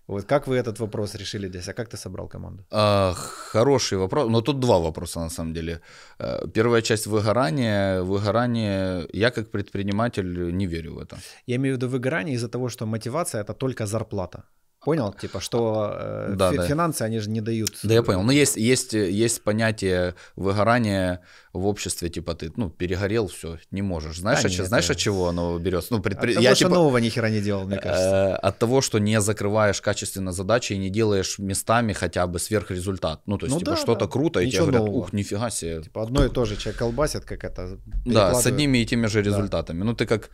Вот как вы этот вопрос решили здесь, а как ты собрал команду? А, хороший вопрос, но тут два вопроса на самом деле. Э, первая часть выгорания, выгорание, я как предприниматель не верю в это. Я имею в виду выгорание из-за того, что мотивация это только зарплата. Понял? Типа, что э, да, фи- да. финансы, они же не дают... Да, я понял. Но ну, э, есть, есть, есть понятие выгорания в обществе, типа, ты, ну, перегорел, все, не можешь. Знаешь, да, от, нет, знаешь от чего оно берется? Ну, предпри... От того, я, что типа, нового ни хера не делал, мне э, кажется. Э, от того, что не закрываешь качественно задачи и не делаешь местами хотя бы сверхрезультат. Ну, то есть, ну, типа, да, что-то да. круто, Ничего и тебе говорят, нового. ух, нифига себе. Типа, одно и то же, человек колбасит как это. Да, с одними и теми же результатами. Да. Ну, ты как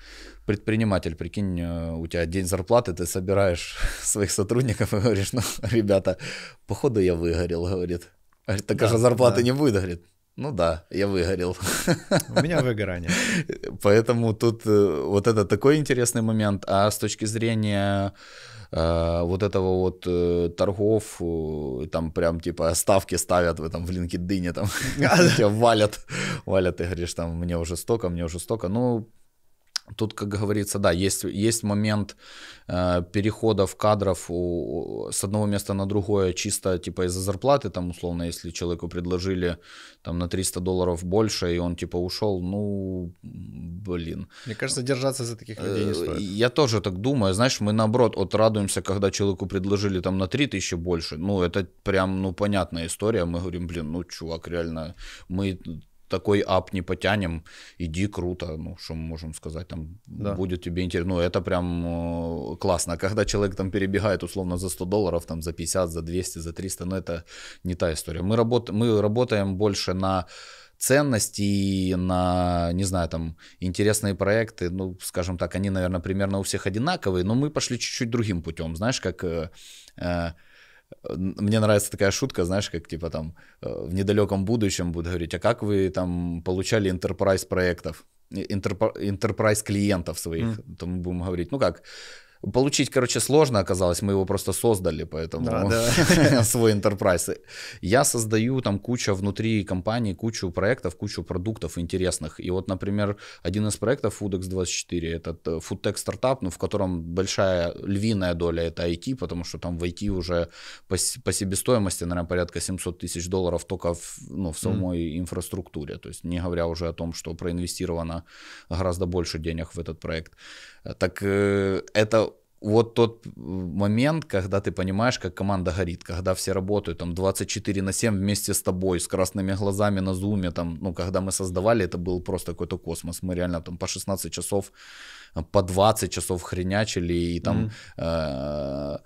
предприниматель, прикинь, э, у тебя день зарплаты, ты собираешь своих сотрудников и говоришь, ну, ребята, походу я выгорел, говорит. Говорит, так да, же зарплаты да. не будет, говорит. Ну да, я выгорел. У меня выгорание. Поэтому тут э, вот это такой интересный момент. А с точки зрения э, вот этого вот торгов, там прям типа ставки ставят в этом в LinkedIn, там тебя валят, валят, и говоришь, там мне уже столько, мне уже столько. Ну, Тут, как говорится, да, есть, есть момент э, переходов кадров у, с одного места на другое чисто типа из-за зарплаты, там условно, если человеку предложили там на 300 долларов больше, и он типа ушел, ну, блин. Мне кажется, держаться за таких людей не э, стоит. Я тоже так думаю, знаешь, мы наоборот вот радуемся, когда человеку предложили там на 3000 больше, ну, это прям, ну, понятная история, мы говорим, блин, ну, чувак, реально, мы такой ап не потянем, иди, круто, ну, что мы можем сказать, там, да. будет тебе интересно, ну, это прям э, классно, а когда человек там перебегает, условно, за 100 долларов, там, за 50, за 200, за 300, ну, это не та история, мы, работ... мы работаем больше на ценности на, не знаю, там, интересные проекты, ну, скажем так, они, наверное, примерно у всех одинаковые, но мы пошли чуть-чуть другим путем, знаешь, как э, э мне нравится такая шутка, знаешь, как типа там э, в недалеком будущем будут говорить, а как вы там получали enterprise проектов, enterprise клиентов своих, mm. то мы будем говорить, ну как, Получить, короче, сложно оказалось, мы его просто создали, поэтому да, да. свой enterprise. Я создаю там кучу внутри компании, кучу проектов, кучу продуктов интересных. И вот, например, один из проектов Foodex24, этот э, foodtech стартап, ну, в котором большая львиная доля это IT, потому что там в IT уже по, по себестоимости, наверное, порядка 700 тысяч долларов только в, ну, в самой mm. инфраструктуре. То есть не говоря уже о том, что проинвестировано гораздо больше денег в этот проект. Так э, это вот тот момент, когда ты понимаешь, как команда горит, когда все работают там 24 на 7 вместе с тобой, с красными глазами на зуме, там, ну, когда мы создавали, это был просто какой-то космос, мы реально там по 16 часов, по 20 часов хренячили, и там mm-hmm. э-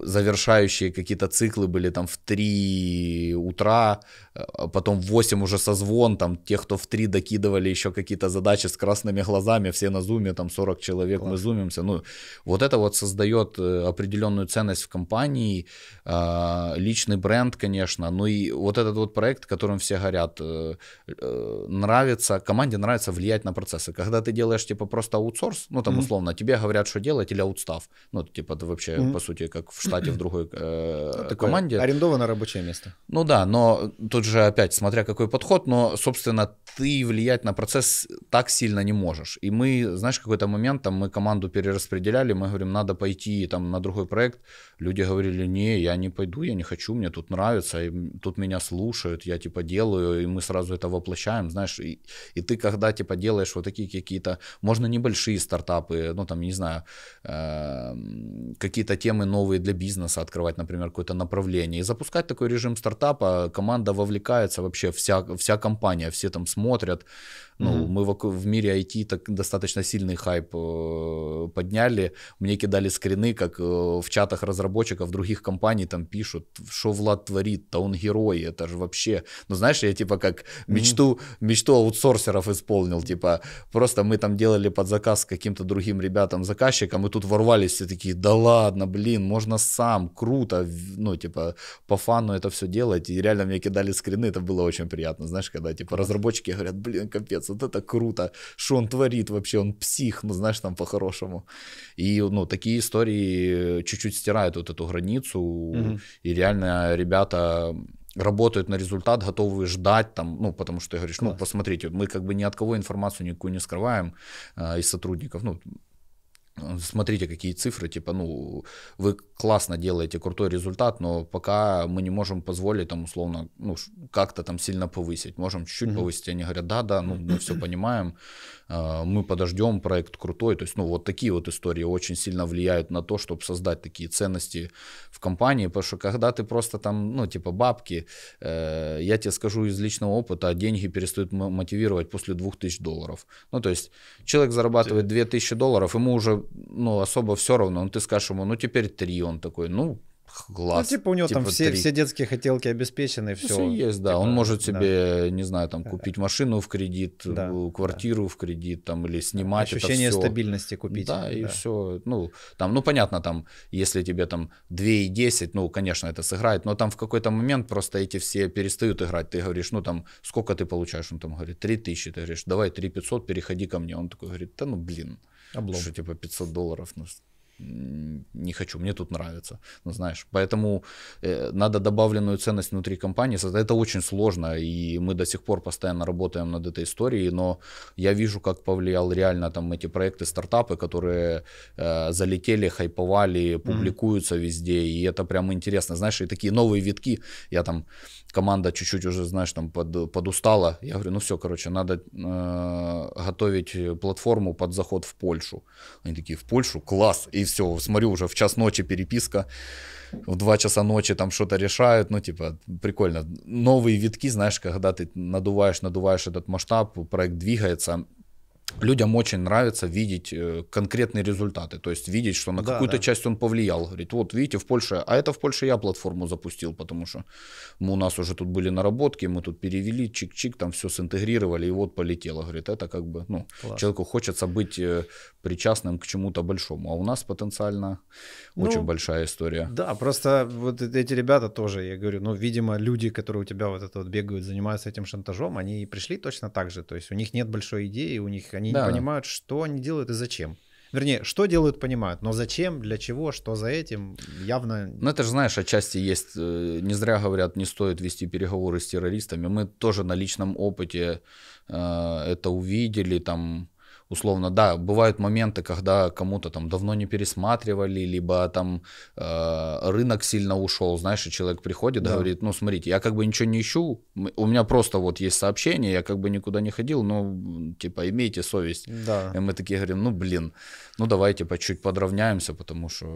завершающие какие-то циклы были там в 3 утра, а, потом в 8 уже созвон, там, тех кто в 3 докидывали еще какие-то задачи с красными глазами, все на зуме, там, 40 человек Класс. мы зумимся, ну, вот это вот создает э, определенную ценность в компании, а, личный бренд, конечно, ну и вот этот вот проект, которым все горят, э, э, нравится, команде нравится влиять на процессы, когда ты делаешь, типа, просто аутсорс, ну, там, mm-hmm. условно, тебе говорят, что делать, или аутстав, ну, типа, ты вообще, mm-hmm. по сути, как в штате в другой э, команде. Арендованное рабочее место. Ну да, но тут тут же опять, смотря какой подход, но, собственно, ты влиять на процесс так сильно не можешь. И мы, знаешь, какой-то момент, там, мы команду перераспределяли, мы говорим, надо пойти там на другой проект. Люди говорили, не, я не пойду, я не хочу, мне тут нравится, и тут меня слушают, я, типа, делаю, и мы сразу это воплощаем, знаешь. И, и ты, когда, типа, делаешь вот такие какие-то, можно небольшие стартапы, ну, там, не знаю, эм, какие-то темы новые для бизнеса открывать, например, какое-то направление, и запускать такой режим стартапа, команда вовлекается развлекается вообще вся, вся компания, все там смотрят, ну, mm-hmm. мы в, в мире IT так достаточно сильный хайп э, подняли. Мне кидали скрины, как э, в чатах разработчиков других компаний там пишут, что Влад творит, то он герой, это же вообще... Ну, знаешь, я типа как мечту, mm-hmm. мечту аутсорсеров исполнил, типа просто мы там делали под заказ с каким-то другим ребятам, заказчиком, и тут ворвались все такие, да ладно, блин, можно сам, круто, ну, типа по фану это все делать. И реально мне кидали скрины, это было очень приятно, знаешь, когда типа разработчики говорят, блин, капец, пиздец, вот это круто, что он творит вообще, он псих, ну знаешь, там по-хорошему. И, ну, такие истории э, чуть-чуть стирают вот эту границу, mm и реально ребята работают на результат, готовы ждать там, ну, потому что ты говоришь, ну, посмотрите, мы как бы ни от кого информацию никакую не скрываем э, из сотрудников, ну, Э, смотрите, какие цифры, типа, ну, вы классно делаете крутой результат, но пока мы не можем позволить там условно, ну, как-то там сильно повысить, можем чуть-чуть mm-hmm. повысить, они говорят, да, да, ну, мы все понимаем, а, мы подождем, проект крутой. То есть, ну, вот такие вот истории очень сильно влияют на то, чтобы создать такие ценности в компании, потому что когда ты просто там, ну, типа бабки, э, я тебе скажу из личного опыта, деньги перестают мотивировать после 2000 долларов. Ну, то есть, человек зарабатывает 2000 долларов, ему уже, ну, особо все равно, ну, ты скажешь ему, ну, теперь 3, он такой, ну, глаз. Ну, типа у него типа там все, все детские хотелки обеспечены, все. Ну, все есть, да. Типа, он может себе, да. не знаю, там купить машину в кредит, да, э, квартиру да. в кредит, там или снимать Ощущение это все. стабильности купить. Да, да, и все. Ну, там, ну понятно, там, если тебе там 2 и 10, ну, конечно, это сыграет, но там в какой-то момент просто эти все перестают играть. Ты говоришь, ну там, сколько ты получаешь? Он там говорит, 3 тысячи. Ты говоришь, давай 3 500, переходи ко мне. Он такой говорит, да ну блин, Облом. что типа 500 долларов, ну не хочу, мне тут нравится, ну, знаешь, поэтому э, надо добавленную ценность внутри компании, это очень сложно, и мы до сих пор постоянно работаем над этой историей, но я вижу, как повлиял реально там эти проекты, стартапы, которые э, залетели, хайповали, публикуются mm-hmm. везде, и это прям интересно, знаешь, и такие новые витки, я там, команда чуть-чуть уже, знаешь, там под, подустала, я говорю, ну все, короче, надо э, готовить платформу под заход в Польшу, они такие, в Польшу, класс, и все, смотрю, уже в час ночи переписка, в 2 часа ночи там что-то решают, ну, типа, прикольно. Новые витки, знаешь, когда ты надуваешь, надуваешь этот масштаб, проект двигается, людям очень нравится видеть э, конкретные результаты, то есть видеть, что на да, какую-то да. часть он повлиял. Говорит, вот видите, в Польше, а это в Польше я платформу запустил, потому что мы, у нас уже тут были наработки, мы тут перевели, чик-чик, там все синтегрировали, и вот полетело. Говорит, это как бы, ну, Класс. человеку хочется быть э, причастным к чему-то большому, а у нас потенциально ну, очень большая история. Да, просто вот эти ребята тоже, я говорю, ну, видимо, люди, которые у тебя вот это вот бегают, занимаются этим шантажом, они пришли точно так же, то есть у них нет большой идеи, у них они да, не понимают, что они делают и зачем. Вернее, что делают, понимают, но зачем, для чего, что за этим, явно... Ну, это же, знаешь, отчасти есть, э, не зря говорят, не стоит вести переговоры с террористами. Мы тоже на личном опыте э, это увидели, там, условно, да, бывают моменты, когда кому-то там давно не пересматривали, либо там э, рынок сильно ушел, знаешь, и человек приходит, да. говорит, ну, смотрите, я как бы ничего не ищу, у меня просто вот есть сообщение, я как бы никуда не ходил, ну, типа, имейте совесть. Да. И мы такие говорим, ну, блин, ну, давайте типа, чуть подровняемся, потому что,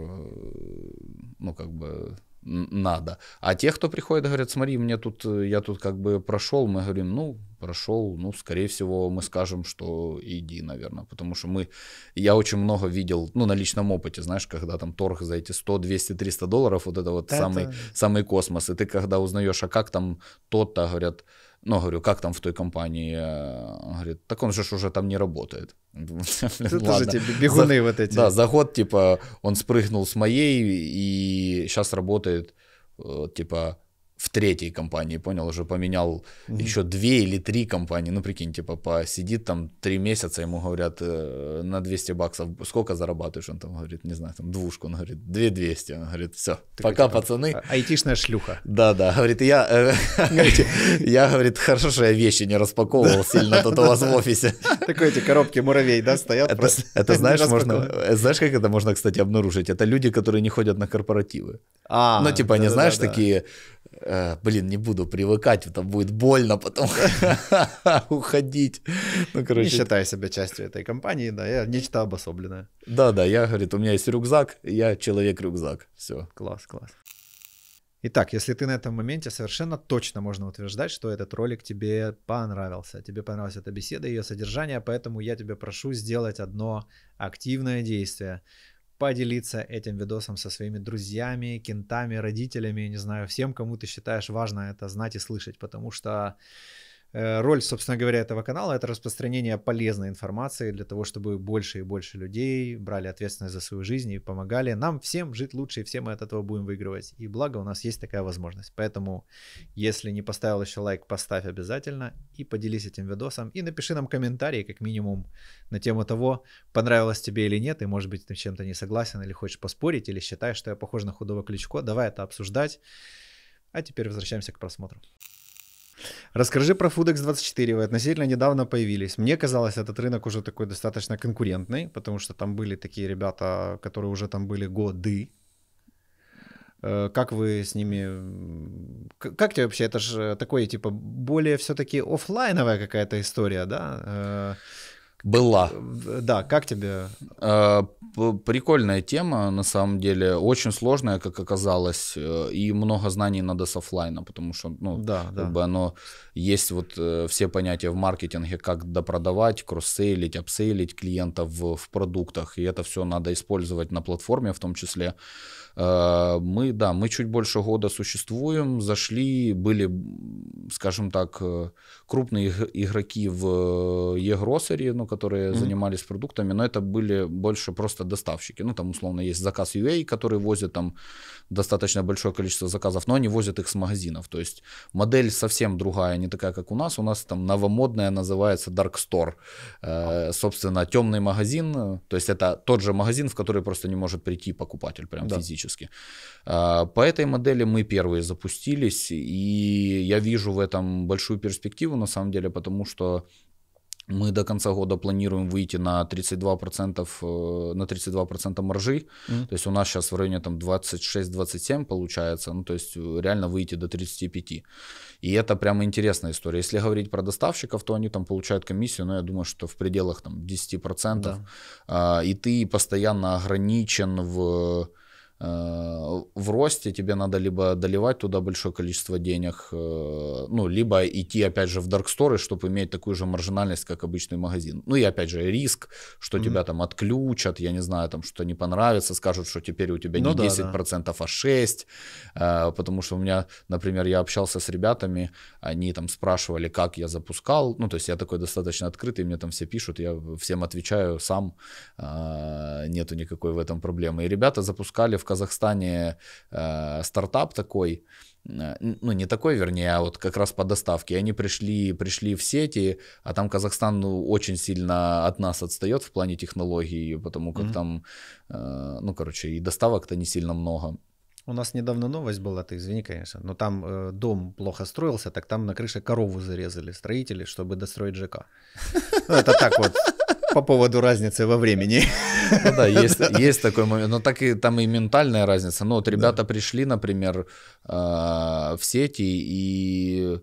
ну, как бы надо. А те, кто приходит, говорят, смотри, мне тут, э, я тут как бы прошел, мы говорим, ну, прошел, ну, скорее всего, мы скажем, что иди, наверное, потому что мы, я очень много видел, ну, на личном опыте, знаешь, когда там торг за эти 100, 200, 300 долларов, вот это вот это... Самый, самый космос, и ты когда узнаешь, а как там тот-то, говорят, ну, говорю, как там в той компании? Э, он говорит, так он же уже там не работает. Это же тебе бегуны за, вот эти. Да, за год, типа, он спрыгнул с моей и сейчас работает, э, типа, в третьей компании, понял, уже поменял Mm-hmm. еще две или три компании, ну прикинь, типа, посидит там три месяца, ему говорят, э, на 200 баксов, сколько зарабатываешь, он там говорит, не знаю, там двушку, он говорит, 2200, он говорит, все, Ты пока, там, пацаны. А, айтишная шлюха. Да-да, говорит, я, э, я, говорит, хорошо, что я вещи не распаковывал сильно тут у вас в офисе. Такой эти коробки муравей, да, стоят Это знаешь, можно, э, знаешь, как это можно, кстати, обнаружить? Это люди, которые не ходят на корпоративы. А, ну, типа, они, знаешь, такие, э, блин, не буду привыкать, это будет больно потом уходить. Ну, короче, не считаю себя частью этой компании, да, я нечто обособленное. Да, да, я, говорит, у меня есть рюкзак, я человек-рюкзак, все. Класс, класс. Итак, если ты на этом моменте совершенно точно можно утверждать, что этот ролик тебе понравился, тебе понравилась эта беседа, и ее содержание, поэтому я тебя прошу сделать одно активное действие поделиться этим видосом со своими друзьями, кентами, родителями, не знаю, всем, кому ты считаешь важно это знать и слышать, потому что Э, роль, собственно говоря, этого канала это распространение полезной информации для того, чтобы больше и больше людей брали ответственность за свою жизнь и помогали нам всем жить лучше, и все мы от этого будем выигрывать. И благо у нас есть такая возможность. Поэтому, если не поставил еще лайк, поставь обязательно и поделись этим видосом. И напиши нам комментарий, как минимум, на тему того, понравилось тебе или нет, и может быть ты чем-то не согласен, или хочешь поспорить, или считаешь, что я похож на худого Кличко. Давай это обсуждать. А теперь возвращаемся к просмотру. Расскажи про Foodex 24. Вы относительно недавно появились. Мне казалось, этот рынок уже такой достаточно конкурентный, потому что там были такие ребята, которые уже там были годы. Э, как вы с ними... Как тебе вообще? Это же такое, типа, более все-таки офлайновая какая-то история, да? Э, была. Э, да, как тебе? Э, прикольная тема, на самом деле. Очень сложная, как оказалось. Э, и много знаний надо с офлайна, потому что, ну, да, как да. бы оно... Есть вот все понятия в маркетинге, как допродавать, кросс-сейлить, апсейлить клиентов в, в продуктах. И это все надо использовать на платформе в том числе. Э, мы, да, мы чуть больше года существуем, зашли, были, скажем так, э, крупные игроки в e-grocery, э, ну, которые mm-hmm. занимались продуктами, но это были больше просто доставщики. Ну, там, условно, есть заказ UA, который возит там достаточно большое количество заказов, но они возят их с магазинов. То есть модель совсем другая, не такая, как у нас. У нас там новомодная называется Dark Store. Э, собственно, темный магазин, то есть это тот же магазин, в который просто не может прийти покупатель прям да. физически практически. А, по этой модели мы первые запустились, и я вижу в этом большую перспективу на самом деле, потому что мы до конца года планируем выйти на 32%, э, на 32% маржи. Mm. То есть у нас сейчас в районе там 26-27 получается. Ну, то есть реально выйти до 35. И это прямо интересная история. Если говорить про доставщиков, то они там получают комиссию, но ну, я думаю, что в пределах там 10%. Да. Yeah. А, и ты постоянно ограничен в Э, в росте тебе надо либо доливать туда большое количество денег, э, ну, либо идти, опять же, в дарксторы, чтобы иметь такую же маржинальность, как обычный магазин. Ну и, опять же, риск, что mm-hmm. тебя там отключат, я не знаю, там что не понравится, скажут, что теперь у тебя ну, не да, 10%, да. а 6%, э, потому что у меня, например, я общался с ребятами, они там спрашивали, как я запускал, ну, то есть я такой достаточно открытый, мне там все пишут, я всем отвечаю сам, нету никакой в этом проблемы. И ребята запускали в Казахстане э, стартап такой, э, ну не такой, вернее, а вот как раз по доставке. Они пришли, пришли в сети, а там Казахстан ну, очень сильно от нас отстает в плане технологий, потому как mm-hmm. там, э, ну короче, и доставок-то не сильно много. У нас недавно новость была, ты извини, конечно, но там э, дом плохо строился, так там на крыше корову зарезали строители, чтобы достроить ЖК. Ну, это так вот, по поводу разницы во времени. Ну, да, есть, есть такой момент. Но так и там и ментальная разница. Ну, вот ребята да. пришли, например, а, в сети, и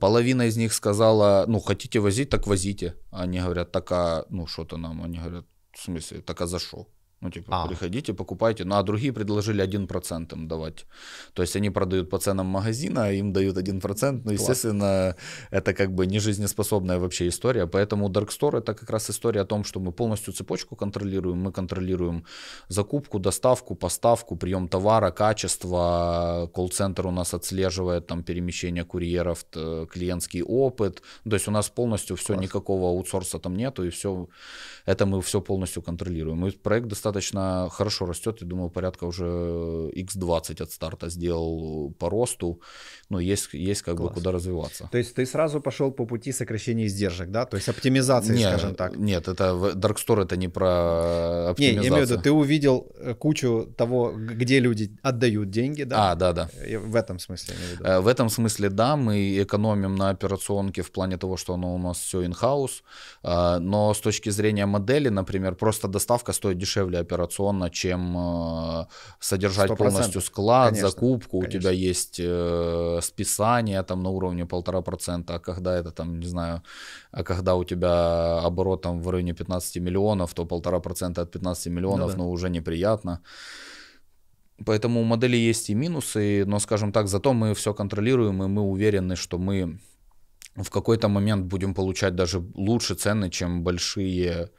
половина из них сказала, ну, хотите возить, так возите. Они говорят, так, а, ну, что-то нам. Они говорят, в смысле, так а за что? Ну, типа, а. приходите, покупайте. Ну, а другие предложили 1% им давать. То есть они продают по ценам магазина, а им дают 1%. Ну, естественно, это как бы не жизнеспособная вообще история. Поэтому Dark Store это как раз история о том, что мы полностью цепочку контролируем. Мы контролируем закупку, доставку, поставку, прием товара, качество. Колл-центр у нас отслеживает там перемещение курьеров, клиентский опыт. То есть у нас полностью все, Класс. никакого аутсорса там нету, и все, это мы все полностью контролируем. И проект достаточно достаточно хорошо растет. Я думаю, порядка уже x20 э, от старта сделал э, по росту. Ну, есть, есть как Класс. бы куда развиваться. То есть ты сразу пошел по пути сокращения издержек, да? То есть оптимизации, нет, скажем так. Нет, это Dark Store это не про оптимизацию. Э, не, я имею в виду, ты увидел кучу того, где люди отдают деньги, да? А, да, да. В этом смысле. Я в, в этом смысле, да, мы экономим на операционке в плане того, что оно у нас все in-house. Но с точки зрения модели, например, просто доставка стоит дешевле операционно, чем э, содержать 100%. полностью склад, конечно, закупку. Конечно. У тебя есть э, списание там на уровне полтора процента, а когда это там, не знаю, а когда у тебя оборот там в районе 15 миллионов, то полтора процента от 15 миллионов, ну, да. ну уже неприятно. Поэтому у модели есть и минусы, но, скажем так, зато мы все контролируем, и мы уверены, что мы в какой-то момент будем получать даже лучше цены, чем большие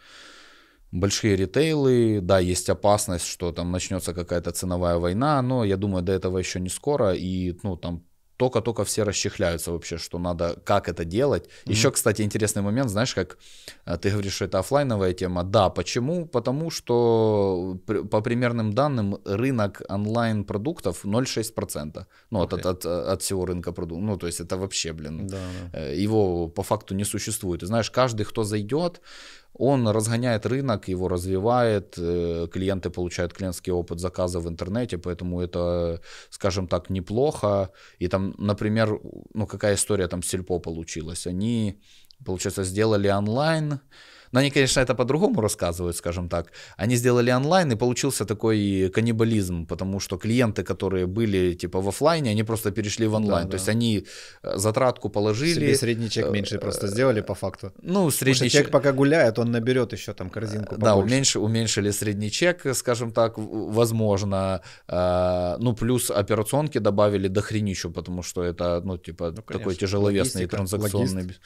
большие ритейлы, да, есть опасность, что там начнется какая-то ценовая война, но я думаю, до этого еще не скоро, и, ну, там только-только все расчехляются вообще, что надо, как это делать. Mm-hmm. Еще, кстати, интересный момент, знаешь, как а, ты говоришь, что это офлайновая тема. Да, почему? Потому что э, по примерным данным рынок онлайн-продуктов 0,6%. Ну, okay. от, от, от всего рынка продуктов. Ну, то есть это вообще, блин, да, да. Э, его по факту не существует. Ты знаешь, каждый, кто зайдет, он разгоняет рынок, его развивает, э, клиенты получают клиентский опыт заказа в интернете, поэтому это, скажем так, неплохо. И там, например, ну какая история там с Сельпо получилась? Они, получается, сделали онлайн, но они, конечно, это по-другому рассказывают, скажем так. Они сделали онлайн, и получился такой каннибализм, потому что клиенты, которые были типа в офлайне, они просто перешли в онлайн. Да, То да. есть они э, затратку положили. Себе средний чек меньше э, просто сделали по факту. Ну, средний чек... пока гуляет, он наберет еще там корзинку побольше. Да, уменьш... уменьшили средний чек, скажем так, возможно. Э, ну, плюс операционки добавили до хренищу, потому что это, ну, типа, ну, такой тяжеловесный логистика, транзакционный... Логист.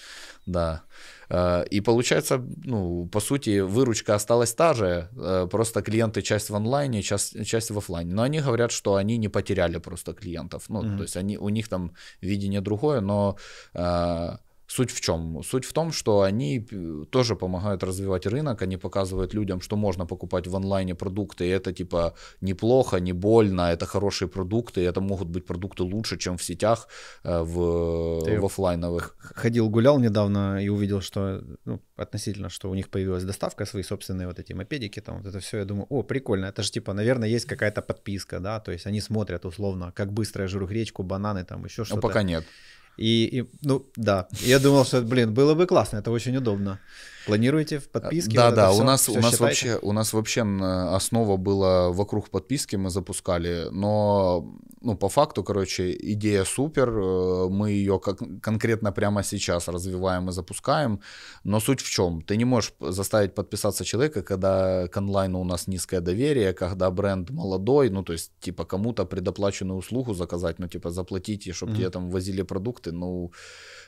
Да. Э, и получается, ну, по сути, выручка осталась та же, э, просто клиенты часть в онлайне, часть, часть в офлайне. Но они говорят, что они не потеряли просто клиентов. Ну, mm-hmm. то есть они, у них там видение другое, но э, Суть в чем? Суть в том, что они э, тоже помогают развивать рынок, они показывают людям, что можно покупать в онлайне продукты, и это типа неплохо, не больно, это хорошие продукты, это могут быть продукты лучше, чем в сетях, э, в, Ты в офлайновых. Ходил, гулял недавно и увидел, что ну, относительно, что у них появилась доставка, свои собственные вот эти мопедики, там вот это все, я думаю, о, прикольно, это же типа, наверное, есть какая-то подписка, да, то есть они смотрят условно, как быстро я жру гречку, бананы, там еще ну, что-то. Ну, пока нет. И, и, ну, да. Я думал, что, блин, было бы классно, это очень удобно. Планируете в подписке? Да, вот да, все, у нас, у, нас вообще, у нас вообще основа была вокруг подписки, мы запускали, но ну, по факту, короче, идея супер, э, мы ее как, конкретно прямо сейчас развиваем и запускаем, но суть в чем? Ты не можешь заставить подписаться человека, когда к онлайну у нас низкое доверие, когда бренд молодой, ну, то есть, типа, кому-то предоплаченную услугу заказать, ну, типа, заплатите, чтобы mm-hmm. тебе там возили продукты, ну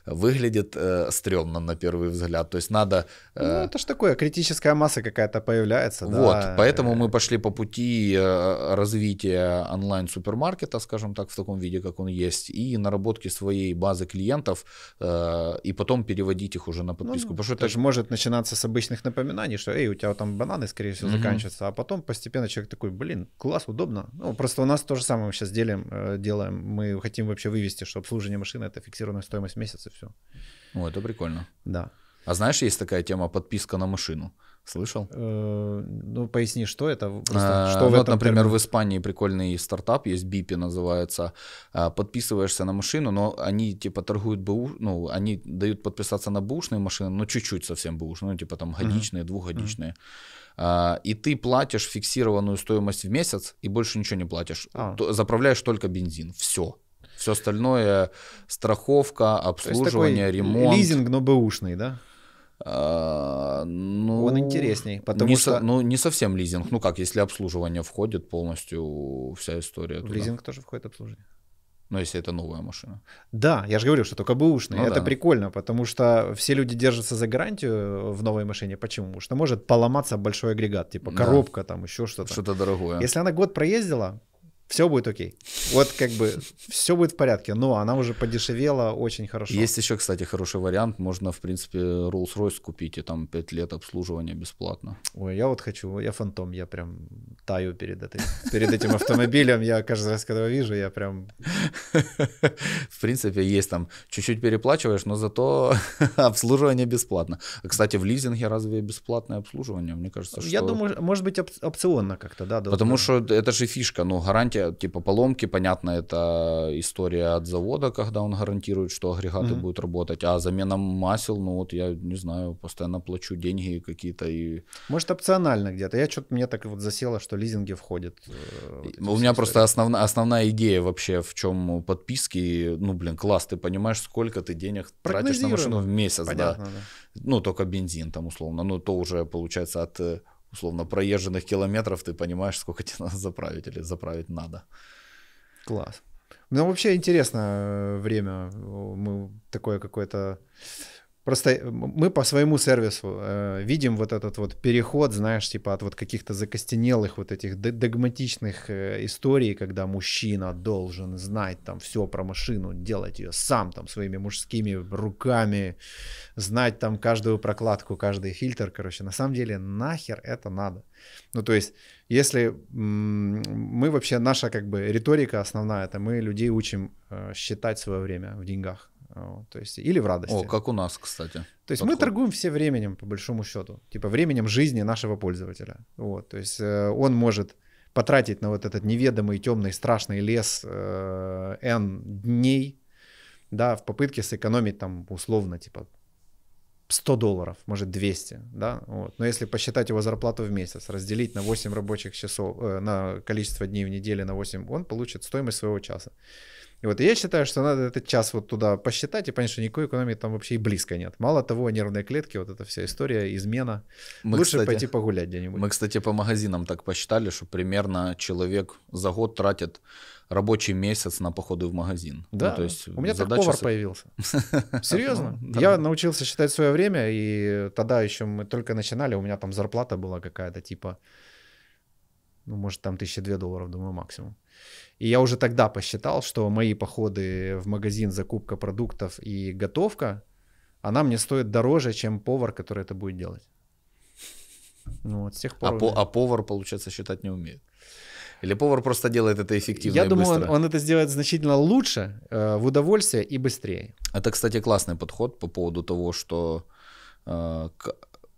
выглядит э, стрёмно на первый взгляд. То есть надо... Э, ну, это ж такое, критическая масса какая-то появляется. Вот, да. поэтому э. мы пошли по пути э, развития онлайн-супермаркета, скажем так, в таком виде, как он есть, и наработки своей базы клиентов, э, и потом переводить их уже на ну, подписку. Ну, Потому что это же может начинаться с обычных напоминаний, что, эй, у тебя там бананы, скорее всего, угу. заканчиваются, а потом постепенно человек такой, блин, класс, удобно. Ну, просто у нас то же самое мы сейчас делим, э, делаем. Мы хотим вообще вывести, что обслуживание машины — это фиксированная стоимость месяца, все. О, это прикольно. Да. А знаешь, есть такая тема подписка на машину? Слышал? Э, ну, поясни, что это? А, что ну, вот, например, в Испании прикольный стартап есть, Бипи называется. А, подписываешься на машину, но они типа торгуют БУ, ну, они дают подписаться на бушные машины, но чуть-чуть совсем бушные, ну, типа там годичные, двухгодичные. А, и ты платишь фиксированную стоимость в месяц и больше ничего не платишь. Заправляешь только бензин. Все. Все остальное страховка, обслуживание, такой ремонт. Лизинг, но бэушный, да? А, ну, Он интересней, потому не что... Со, ну, не совсем лизинг. Ну как, если обслуживание входит полностью, вся история. В туда. лизинг тоже входит обслуживание. Ну, если это новая машина. Да, я же говорю, что только бэушные. Ну, это да. прикольно, потому что все люди держатся за гарантию в новой машине. Почему? Потому что может поломаться большой агрегат, типа коробка, да. там еще что-то. Что-то дорогое. Если она год проездила, все будет окей. Вот как бы все будет в порядке, но она уже подешевела очень хорошо. Есть еще, кстати, хороший вариант. Можно, в принципе, Rolls-Royce купить, и там 5 лет обслуживания бесплатно. Ой, я вот хочу, я фантом, я прям таю перед, этой, перед этим автомобилем. Я каждый раз, когда его вижу, я прям... В принципе, есть там, чуть-чуть переплачиваешь, но зато обслуживание бесплатно. Кстати, в лизинге разве бесплатное обслуживание? Мне кажется, что... Я думаю, может быть, опционно как-то, да? Потому что это же фишка, но ну, гарантия вообще, типа, поломки, понятно, это история от завода, когда он гарантирует, что агрегаты mm-hmm. будут работать, а замена масел, ну вот я не знаю, постоянно плачу деньги какие-то и... Может, опционально где-то, я что-то, мне так вот засело, что лизинги входят. Э, вот У меня просто основная основная идея вообще, в чем подписки, ну, блин, класс, ты понимаешь, сколько ты денег тратишь на машину в месяц, Понятно, да. да. Ну, только бензин там, условно, ну, то уже, получается, от э, условно проезженных километров ты понимаешь, сколько тебе надо заправить или заправить надо. Класс. Ну, вообще интересно э, время. Мы такое какое-то Просто э, мы по своему сервису э, видим вот этот вот переход, знаешь, типа от вот каких-то закостенелых вот этих догматичных э, историй, когда мужчина должен знать там все про машину, делать ее сам там своими мужскими руками, знать там каждую прокладку, каждый фильтр, короче. На самом деле нахер это надо? Ну то есть если мы вообще, наша как бы риторика основная, это мы людей учим э, считать свое время в деньгах то есть, или в радости. О, как у нас, кстати. То есть подход. мы торгуем все временем, по большому счету. Типа временем жизни нашего пользователя. Вот, то есть э, он может потратить на вот этот неведомый, темный, страшный лес э, N дней, да, в попытке сэкономить там условно, типа, 100 долларов, может 200, да, вот. Но если посчитать его зарплату в месяц, разделить на 8 рабочих часов, э, на количество дней в неделе на 8, он получит стоимость своего часа. И вот я считаю, что надо этот час вот туда посчитать и понять, что никакой экономии там вообще и близко нет. Мало того, нервные клетки, вот эта вся история, измена. Мы, Лучше кстати, пойти погулять где-нибудь. Мы, кстати, по магазинам так посчитали, что примерно человек за год тратит рабочий месяц на походы в магазин. Ну, да, ну, то есть у меня так повар с... появился. Ну, Серьезно. Я научился считать свое время, и тогда еще мы только начинали, у меня там зарплата была какая-то типа, ну, может, там тысяча две долларов, думаю, максимум. И я уже тогда посчитал, что мои походы в магазин, закупка продуктов и готовка, она мне стоит дороже, чем повар, который это будет делать. Ну, вот, с тех а пор а, по, а повар, получается, считать не умеет. Или повар просто делает это эффективно Я и думаю, быстро? Он, он это сделает значительно лучше, э, в удовольствие и быстрее. Это, кстати, классный подход по поводу того, что э,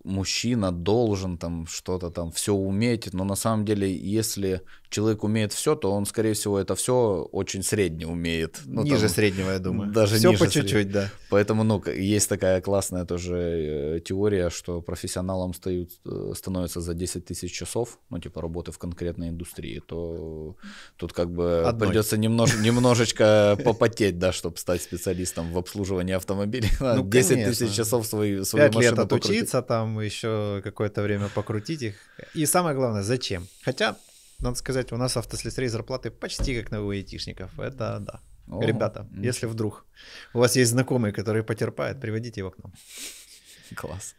мужчина должен там что-то там все уметь, но на самом деле, если человек умеет все, то он, скорее всего, это все очень средне умеет. Ну, ниже там, среднего, я думаю. Даже все ниже по чуть-чуть, да. Поэтому, ну, есть такая классная тоже э, теория, что профессионалом стают, э, становятся за 10 тысяч часов, ну, типа работы в конкретной индустрии, то тут как бы Одной. придется немнож, немножечко попотеть, да, чтобы стать специалистом в обслуживании автомобилей. 10 ну, тысяч часов свои машины. 5 лет отучиться там, поэтому еще какое-то время покрутить их. И самое главное, зачем? Хотя, надо сказать, у нас автослесарей зарплаты почти как на айтишников. Это да. О, Ребята, если вдруг у вас есть знакомые, которые потерпают, приводите его к нам. Класс.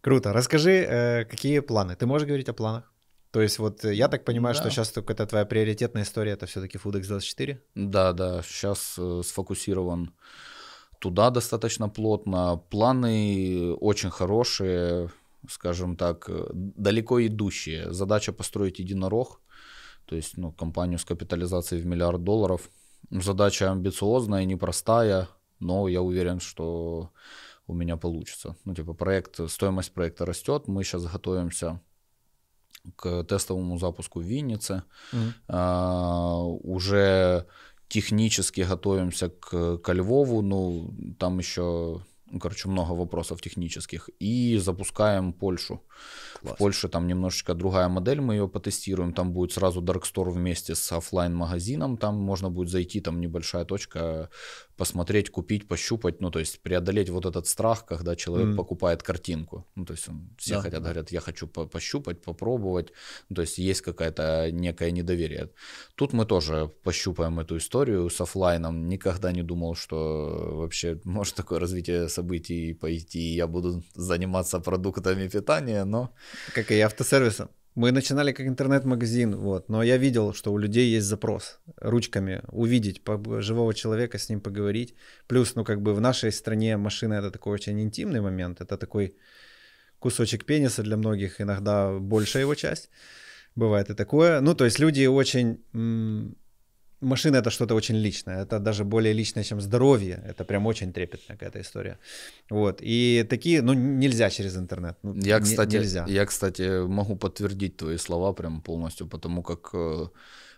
Круто. Расскажи, э, какие планы? Ты можешь говорить о планах? То есть вот э, я так понимаю, да. что сейчас только это твоя приоритетная история, это все-таки FoodX24? Да, да, сейчас э, сфокусирован туда достаточно плотно. Планы очень хорошие, скажем так, далеко идущие. Задача построить единорог, то есть ну, компанию с капитализацией в миллиард долларов. Задача амбициозная, непростая, но я уверен, что у меня получится. Ну, типа, проект, стоимость проекта растет, мы сейчас готовимся к тестовому запуску в Виннице. Mm-hmm. А, уже технически готовимся к, ко Львову, ну, там еще, ну, короче, много вопросов технических. И запускаем Польшу. Класс. В Польше там немножечко другая модель, мы ее потестируем, там будет сразу Dark Store вместе с офлайн магазином там можно будет зайти, там небольшая точка, посмотреть, купить, пощупать, ну, то есть преодолеть вот этот страх, когда человек mm. покупает картинку. Ну, то есть он, все да. хотят, говорят, я хочу по пощупать, попробовать, ну, то есть есть какая-то некое недоверие. Тут мы тоже пощупаем эту историю с офлайном. Никогда не думал, что вообще может такое развитие событий пойти, и я буду заниматься продуктами питания, но... Как и автосервисом. Мы начинали как интернет-магазин, вот, но я видел, что у людей есть запрос ручками увидеть живого человека, с ним поговорить. Плюс, ну, как бы в нашей стране машина это такой очень интимный момент, это такой кусочек пениса для многих, иногда большая его часть. Бывает и такое. Ну, то есть люди очень машина это что-то очень личное, это даже более личное, чем здоровье, это прям очень трепетная какая-то история. Вот, и такие, ну, нельзя через интернет. Ну, я, кстати, нельзя. я, кстати, могу подтвердить твои слова прям полностью, потому как э,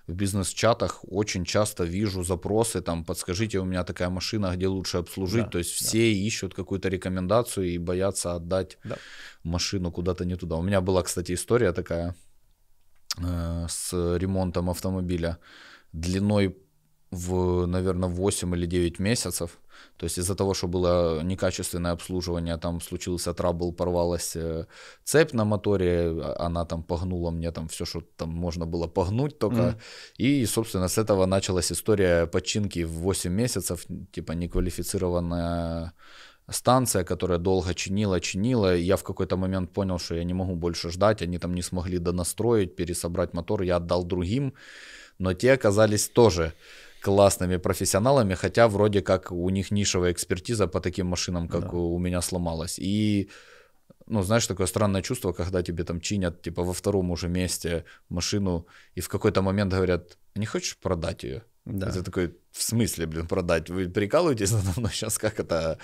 в бизнес-чатах очень часто вижу запросы, там, подскажите, у меня такая машина, где лучше обслужить. Да, То есть все ищут какую-то рекомендацию и боятся отдать да. машину куда-то не туда. У меня была, кстати, история такая э, с ремонтом автомобиля длиной в, наверное, 8 или 9 месяцев. То есть из-за того, что было некачественное обслуживание, там случился трабл, порвалась э, цепь на моторе, а, она там погнула мне там все, что там можно было погнуть только. Mm. И, собственно, с этого началась история починки в 8 месяцев, типа неквалифицированная станция, которая долго чинила, чинила. я в какой-то момент понял, что я не могу больше ждать, они там не смогли донастроить, пересобрать мотор, я отдал другим но те оказались тоже классными профессионалами, хотя вроде как у них нишевая экспертиза по таким машинам, как да. у меня сломалась. И ну, знаешь, такое странное чувство, когда тебе там чинят, типа, во втором уже месте машину, и в какой-то момент говорят, «А не хочешь продать ее? Да. Это такой, в смысле, блин, продать? Вы прикалываетесь надо мной сейчас, как это?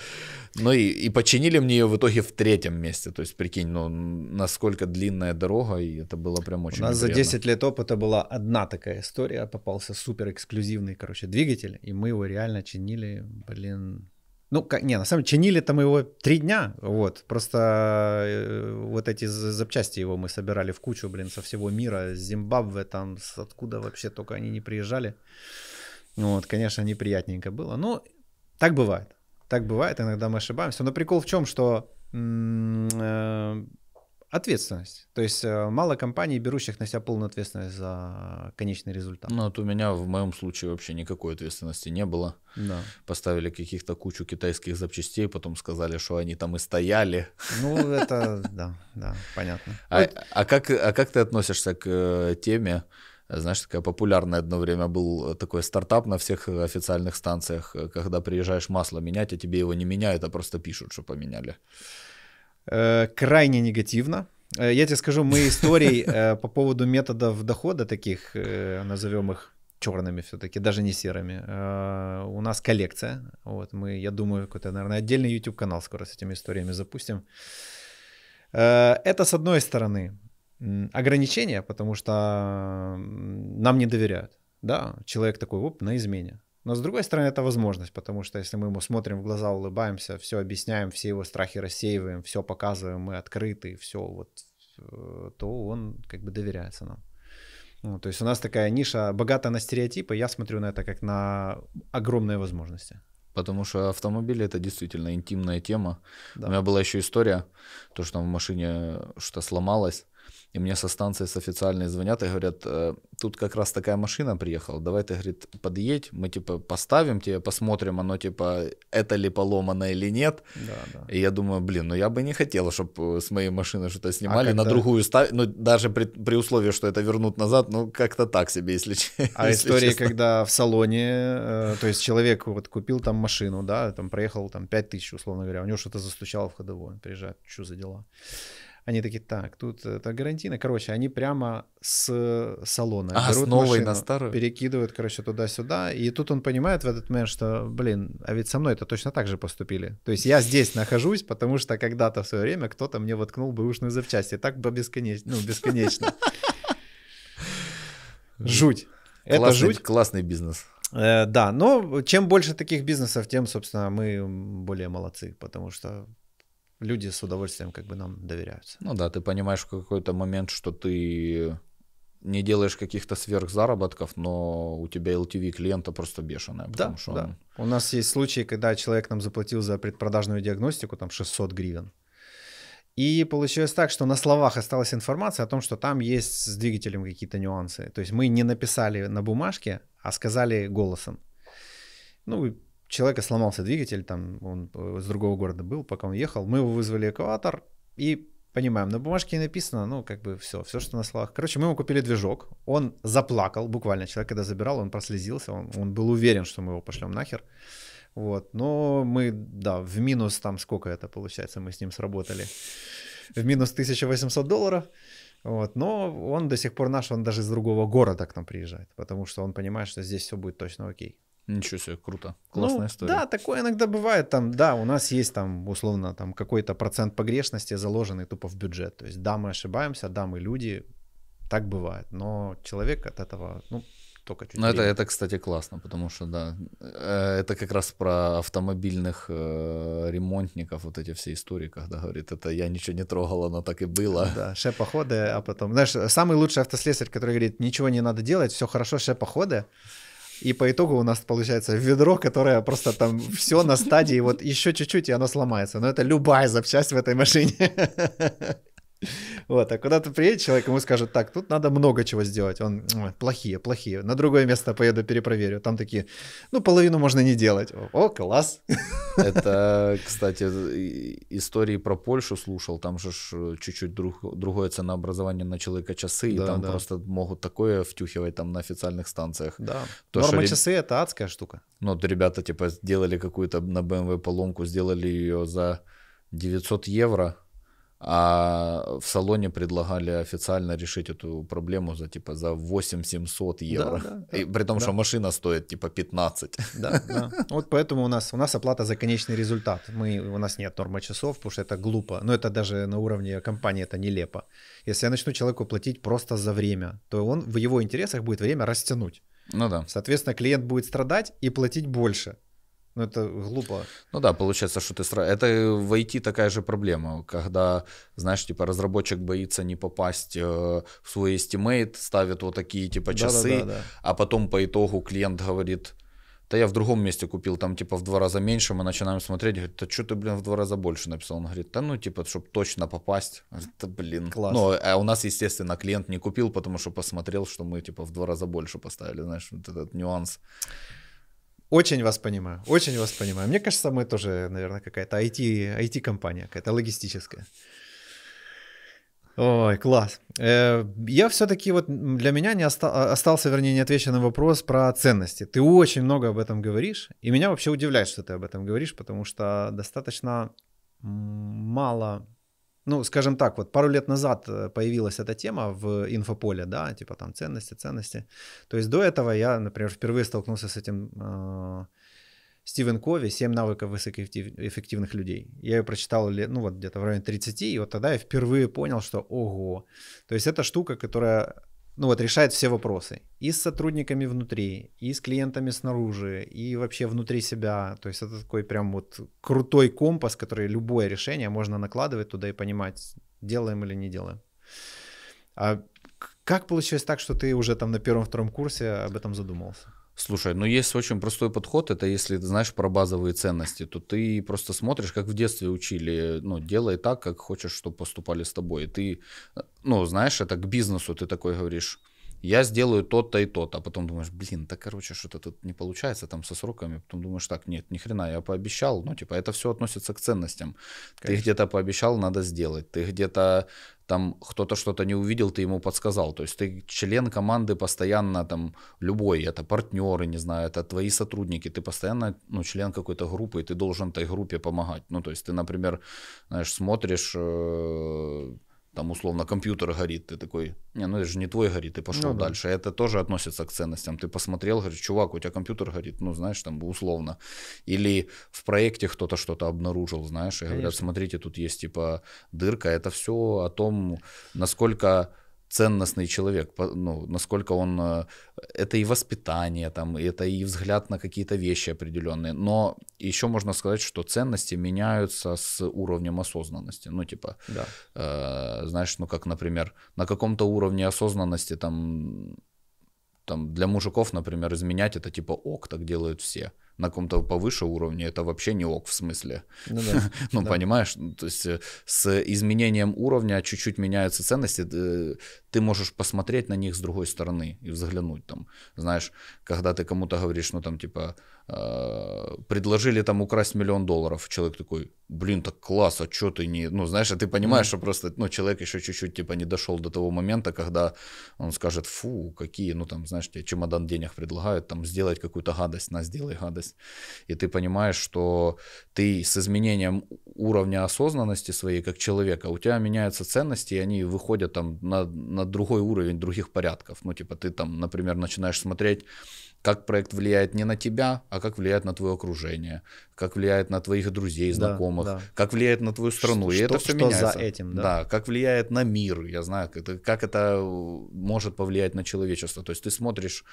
Ну и, и починили мне ее в итоге в третьем месте. То есть, прикинь, ну насколько длинная дорога, и это было прям очень У нас неприятно. за 10 лет опыта была одна такая история. Попался супер эксклюзивный, короче, двигатель, и мы его реально чинили, блин, ну, как, не, на самом деле, чинили там его три дня, вот, просто э, вот эти запчасти его мы собирали в кучу, блин, со всего мира, с Зимбабве, там, с откуда вообще только они не приезжали. Ну вот, конечно, неприятненько было. Но ну, так бывает. Так бывает, иногда мы ошибаемся. Но прикол в чем, что э, ответственность. То есть э, мало компаний, берущих на себя полную ответственность за конечный результат. Ну, вот у меня в моем случае вообще никакой ответственности не было. Да. Поставили каких-то кучу китайских запчастей, потом сказали, что они там и стояли. Ну, это, да, да, понятно. А, а, как, а как ты относишься к э, теме, знаешь, такая популярная одно время был э, такой стартап на всех официальных станциях, э, когда приезжаешь масло менять, а тебе его не меняют, а просто пишут, что поменяли. Э, крайне негативно. Я тебе скажу, мы истории по поводу методов дохода таких, назовем их черными все-таки, даже не серыми. У нас коллекция. Вот мы, я думаю, какой-то, наверное, отдельный YouTube канал скоро с этими историями запустим. Это с одной стороны ограничения, потому что нам не доверяют. Да, человек такой, оп, на измене. Но с другой стороны, это возможность, потому что если мы ему смотрим в глаза, улыбаемся, все объясняем, все его страхи рассеиваем, все показываем, мы открыты, все вот, э, то он как бы доверяется нам. Ну, то есть у нас такая ниша богата на стереотипы, я смотрю на это как на огромные возможности. Потому что автомобили это действительно интимная тема. Да. У меня была еще история, то, что там в машине что-то сломалось. И мне со станции с официальной звонят и говорят, «Э, тут как раз такая машина приехала, давай ты, говорит, подъедь, мы типа поставим тебе, посмотрим, оно типа, это ли поломано или нет. Да, да. И я думаю, блин, ну я бы не хотел, чтобы э, с моей машины что-то а снимали, а когда... на другую ставить, ну даже при, при условии, что это вернут назад, ну как-то так себе, если честно. А если история, когда в салоне, э, то есть человек вот купил там машину, да, там проехал там 5000, условно говоря, у него что-то застучало в ходовой, он приезжает, что за дела? Они такие, так, тут это гарантийно. Короче, они прямо с салона а, берут с новой машину, на старую? перекидывают, короче, туда-сюда. И тут он понимает в этот момент, что, блин, а ведь со мной это точно так же поступили. То есть я здесь нахожусь, потому что когда-то в свое время кто-то мне воткнул бэушную запчасть. И так бесконечно, ну, бесконечно. Жуть. Это жуть. Классный бизнес. Э, да, но чем больше таких бизнесов, тем, собственно, мы более молодцы, потому что люди с удовольствием как бы нам доверяются. Ну да, ты понимаешь в какой-то момент, что ты не делаешь каких-то сверхзаработков, но у тебя LTV клиента просто бешеная. Да, что да. Он... У нас есть случаи, когда человек нам заплатил за предпродажную диагностику там 600 гривен. И получилось так, что на словах осталась информация о том, что там есть с двигателем какие-то нюансы. То есть мы не написали на бумажке, а сказали голосом. Ну, человека сломался двигатель, там он с э, другого города был, пока он ехал, мы его вызвали экватор и понимаем, на бумажке написано, ну, как бы все, все, что на словах. Короче, мы ему купили движок, он заплакал, буквально, человек, когда забирал, он прослезился, он, он был уверен, что мы его пошлем нахер. Вот, но мы, да, в минус там сколько это получается, мы с ним сработали, в минус 1800 долларов. Вот, но он до сих пор наш, он даже из другого города к нам приезжает, потому что он понимает, что здесь все будет точно окей. Ничего себе, круто. Ну, Классная ну, история. Да, такое иногда бывает. Там, да, у нас есть там, условно, там какой-то процент погрешности, заложенный тупо в бюджет. То есть, да, мы ошибаемся, да, мы люди, так бывает. Но человек от этого, ну, только чуть Ну, это, это, кстати, классно, потому что, да, э, это как раз про автомобильных э, ремонтников, вот эти все истории, когда говорит, это я ничего не трогал, оно так и было. Да, ше походы, а потом, знаешь, самый лучший автослесарь, который говорит, ничего не надо делать, все хорошо, ше походы, и по итогу у нас получается ведро, которое просто там все на стадии, вот еще чуть-чуть, и оно сломается. Но это любая запчасть в этой машине. Вот, а куда то приедет человек, ему скажут, так, тут надо много чего сделать. Он, плохие, плохие. На другое место поеду, перепроверю. Там такие, ну, половину можно не делать. О, класс. Это, кстати, истории про Польшу слушал. Там же э, чуть-чуть друг, другое ценообразование на человека часы. Да, и там да. просто могут такое втюхивать там на официальных станциях. Да. То, Норма часы это адская штука. Ну, вот ребята, типа, сделали какую-то на BMW поломку, сделали ее за 900 евро а в салоне предлагали официально решить эту проблему за типа за 8700 евро. Да, да, и при том, да. что машина стоит типа 15. Да, да. Вот поэтому у нас у нас оплата за конечный результат. Мы, у нас нет нормы часов, потому что это глупо. Но это даже на уровне компании это нелепо. Если я начну человеку платить просто за время, то он в его интересах будет время растянуть. Ну да. Соответственно, клиент будет страдать и платить больше. Ну, это глупо. Ну да, получается, что ты сразу... Это в IT такая же проблема, когда, знаешь, типа разработчик боится не попасть э, в свой estimate, ставит вот такие типа часы, да, да, да, да. а потом по итогу клиент говорит, да я в другом месте купил, там типа в два раза меньше, мы начинаем смотреть, говорит, да что ты, блин, в два раза больше написал? Он говорит, да ну типа, чтобы точно попасть. да блин. Класс. Ну, а у нас, естественно, клиент не купил, потому что посмотрел, что мы типа в два раза больше поставили, знаешь, вот этот нюанс. Очень вас понимаю, очень вас понимаю. Мне кажется, мы тоже, наверное, какая-то IT, IT-компания, какая-то логистическая. Ой, класс. Э, я все-таки вот для меня не а, остался, вернее, не вопрос про ценности. Ты очень много об этом говоришь, и меня вообще удивляет, что ты об этом говоришь, потому что достаточно мало ну, скажем так, вот пару лет назад э, появилась эта тема в инфополе, да, типа там ценности, ценности. То есть до этого я, например, впервые столкнулся с этим э, Стивен Кови «Семь навыков высокоэффективных людей». Я ее прочитал, ну, вот где-то в районе 30, и вот тогда я впервые понял, что ого. То есть это штука, которая ну вот, решает все вопросы. И с сотрудниками внутри, и с клиентами снаружи, и вообще внутри себя. То есть это такой прям вот крутой компас, который любое решение можно накладывать туда и понимать, делаем или не делаем. А как получилось так, что ты уже там на первом-втором курсе об этом задумался? Слушай, ну есть очень простой подход, это если ты знаешь про базовые ценности, то ты просто смотришь, как в детстве учили, ну, делай так, как хочешь, чтобы поступали с тобой. И ты, э, ну, знаешь, это к бизнесу ты такой говоришь, я сделаю то-то и то-то. А потом думаешь, блин, так короче, что-то тут не получается там со сроками. Потом думаешь, так, нет, ни хрена, я пообещал. Ну, типа, это все относится к ценностям. Конечно. Ты где-то пообещал, надо сделать. Ты где-то там кто-то что-то не увидел, ты ему подсказал. То есть ты член команды постоянно там любой, это партнеры, не знаю, это твои сотрудники, ты постоянно ну, член какой-то группы, и ты должен этой группе помогать. Ну, то есть ты, например, знаешь, смотришь э, там условно компьютер горит, ты такой, не, ну это же не твой горит, ты пошел ну, да. дальше. Это тоже относится к ценностям. Ты посмотрел, говоришь, чувак, у тебя компьютер горит, ну знаешь, там условно. Или в проекте кто-то что-то обнаружил, знаешь, и Конечно. говорят, смотрите, тут есть типа дырка. Это все о том, насколько ценностный человек, ну, насколько он... Э, это и воспитание, там, это и взгляд на какие-то вещи определенные. Но еще можно сказать, что ценности меняются с уровнем осознанности. Ну, типа, да. э, знаешь, ну, как, например, на каком-то уровне осознанности там там для мужиков, например, изменять это типа ок, так делают все. На каком-то повыше уровне это вообще не ок в смысле. Ну, ну понимаешь, ну, то есть э, с изменением уровня чуть-чуть меняются ценности, э, ты можешь посмотреть на них с другой стороны и взглянуть там. Знаешь, когда ты кому-то говоришь, ну там типа предложили там украсть миллион долларов. Человек такой, блин, так класс, а что ты не... Ну, знаешь, а ты понимаешь, mm-hmm. что просто, ну, человек еще чуть-чуть, типа, не дошел до того момента, когда он скажет, фу, какие, ну, там, знаешь, тебе чемодан денег предлагают, там, сделать какую-то гадость, на, сделай гадость. И ты понимаешь, что ты с изменением уровня осознанности своей, как человека, у тебя меняются ценности, и они выходят там на, на другой уровень других порядков. Ну, типа, ты там, например, начинаешь смотреть как проект влияет не на тебя, а как влияет на твое окружение, как влияет на твоих друзей, знакомых, да, да. как влияет на твою страну. Что, и это что, все что меняется. за этим, да? Да, как влияет на мир, я знаю, как это, как это э, может повлиять на человечество. То есть ты смотришь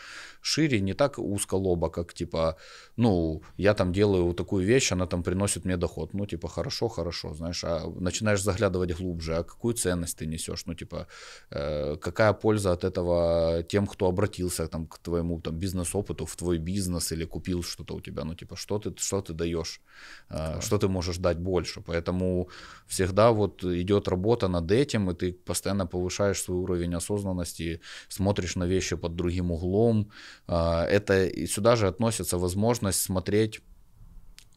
шире, не так узко лоба, как типа, ну, я там делаю вот такую вещь, она там приносит мне доход. Ну, типа, хорошо, хорошо, знаешь, а начинаешь заглядывать глубже, а какую ценность ты несешь, ну, типа, э, какая польза от этого тем, кто обратился там, к твоему там бизнесу опыту в твой бизнес или купил что-то у тебя, ну типа что ты, что ты даешь, да. что ты можешь дать больше. Поэтому всегда вот идет работа над этим, и ты постоянно повышаешь свой уровень осознанности, смотришь на вещи под другим углом. А, это и сюда же относится возможность смотреть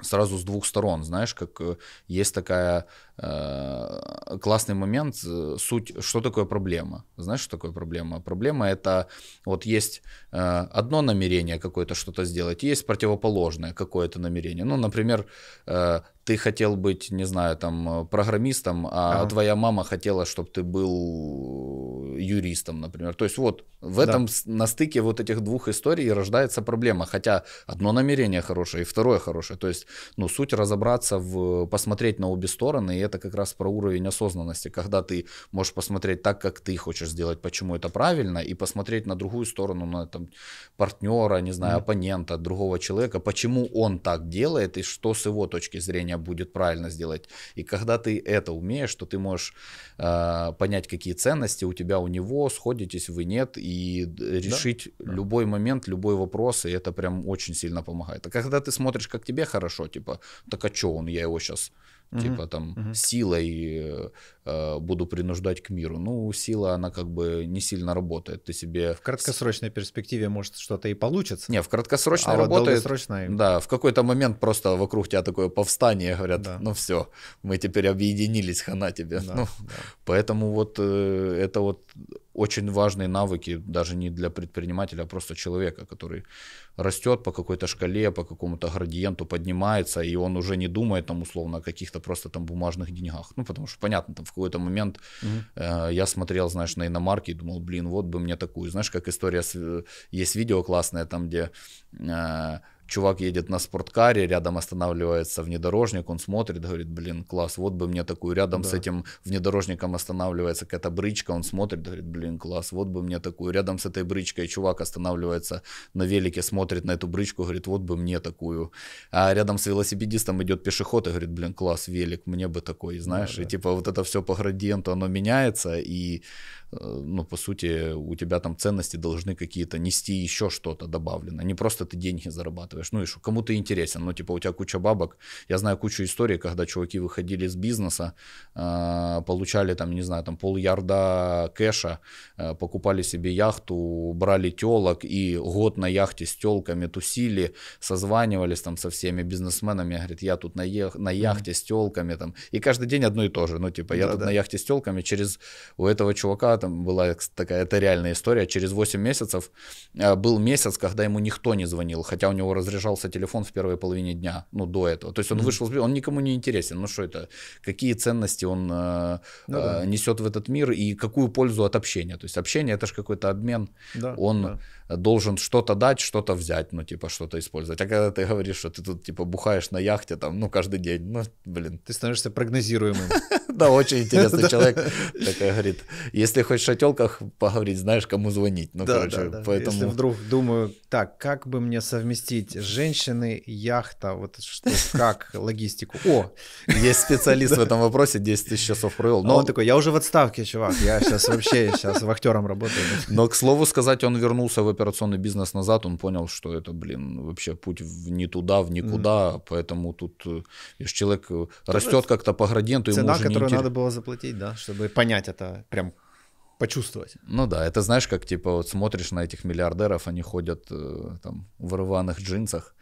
сразу с двух сторон, знаешь, как э, есть такая Э, классный момент, э, суть, что такое проблема. Знаешь, что такое проблема? Проблема это вот есть э, одно намерение какое-то что-то сделать, есть противоположное какое-то намерение. Ну, например, ты хотел быть, не знаю, там, программистом, а ага. твоя мама хотела, чтобы ты был юристом, например. То есть вот в этом, да. на стыке вот этих двух историй рождается проблема. Хотя одно намерение хорошее и второе хорошее. То есть, ну, суть разобраться в, посмотреть на обе стороны это как раз про уровень осознанности, когда ты можешь посмотреть так, как ты хочешь сделать, почему это правильно, и посмотреть на другую сторону, на там, партнера, не знаю, оппонента, другого человека, почему он так делает и что с его точки зрения будет правильно сделать. И когда ты это умеешь, то ты можешь э, понять, какие ценности у тебя, у него, сходитесь вы нет, и решить да? любой момент, любой вопрос, и это прям очень сильно помогает. А когда ты смотришь, как тебе хорошо, типа, так а что он, я его сейчас угу. типа там угу. силой э, буду принуждать к миру. Ну, сила, она как бы не сильно работает. Ты себе... В краткосрочной перспективе, может, что-то и получится. Не, в краткосрочной а работает... долгосрочной... Да, в какой-то момент просто вокруг тебя такое повстание, говорят, да. ну все, мы теперь объединились, хана тебе. Да, ну, да. Поэтому вот э, это вот очень важные навыки даже не для предпринимателя, а просто человека, который растет по какой-то шкале, по какому-то градиенту поднимается, и он уже не думает там условно о каких-то просто там бумажных деньгах. Ну, потому что понятно, там в какой-то момент угу. э, я смотрел, знаешь, на иномарки и думал, блин, вот бы мне такую. Знаешь, как история, с, э, есть видео классное там, где... Э, чувак едет на спорткаре, рядом останавливается внедорожник, он смотрит, говорит, блин, класс, вот бы мне такую. Рядом да. с этим внедорожником останавливается какая-то брычка, он смотрит, говорит, блин, класс, вот бы мне такую. Рядом с этой брычкой чувак останавливается на велике, смотрит на эту брычку, говорит, вот бы мне такую. А рядом с велосипедистом идет пешеход и говорит, блин, класс, велик, мне бы такой, знаешь. Да, да. И типа вот это все по градиенту, оно меняется, и Э, ну, по сути, у тебя там ценности должны какие-то нести еще что-то добавлено. А не просто ты деньги зарабатываешь. Ну и что, кому ты интересен? Ну, типа, у тебя куча бабок. Я знаю кучу историй, когда чуваки выходили из бизнеса, а, получали там, не знаю, там пол ярда кэша, э, покупали себе яхту, брали телок и год на яхте с телками тусили, созванивались там со всеми бизнесменами. Говорит, я тут на, ях на яхте с телками там. И каждый день одно и то же. Ну, типа, я да, тут да. на яхте с телками через у этого чувака там была такая, это реальная история, через 8 месяцев э, был месяц, когда ему никто не звонил, хотя у него разряжался телефон в первой половине дня, ну, до этого. То есть он вышел, он никому не интересен, ну, что это, какие ценности он э, ну, да. Э, несет в этот мир и какую пользу от общения. То есть общение, это же какой-то обмен, да, он... Да должен что-то дать, что-то взять, ну, типа, что-то использовать. А когда ты говоришь, что ты тут, типа, бухаешь на яхте, там, ну, каждый день, ну, блин. Ты становишься прогнозируемым. Да, очень интересный человек. такая говорит, если хоть в шателках поговорить, знаешь, кому звонить. Ну, короче, поэтому... Если вдруг думаю, так, как бы мне совместить женщины, яхта, вот что, как, логистику? О! Есть специалист в этом вопросе, 10 тысяч часов провел. А но он такой, я уже в отставке, чувак, я сейчас вообще, сейчас вахтером работаю. Но, к слову сказать, он вернулся в операционный бизнес назад, он понял, что это, блин, вообще путь в не туда, в никуда, mm. поэтому тут э, видишь, человек э, Тоже растет как-то по градиенту, цена, ему уже которую интерес... надо было заплатить, да, чтобы понять это, прям почувствовать. Ну да, это знаешь, как типа вот смотришь на этих миллиардеров, они ходят э, там в рваных джинсах,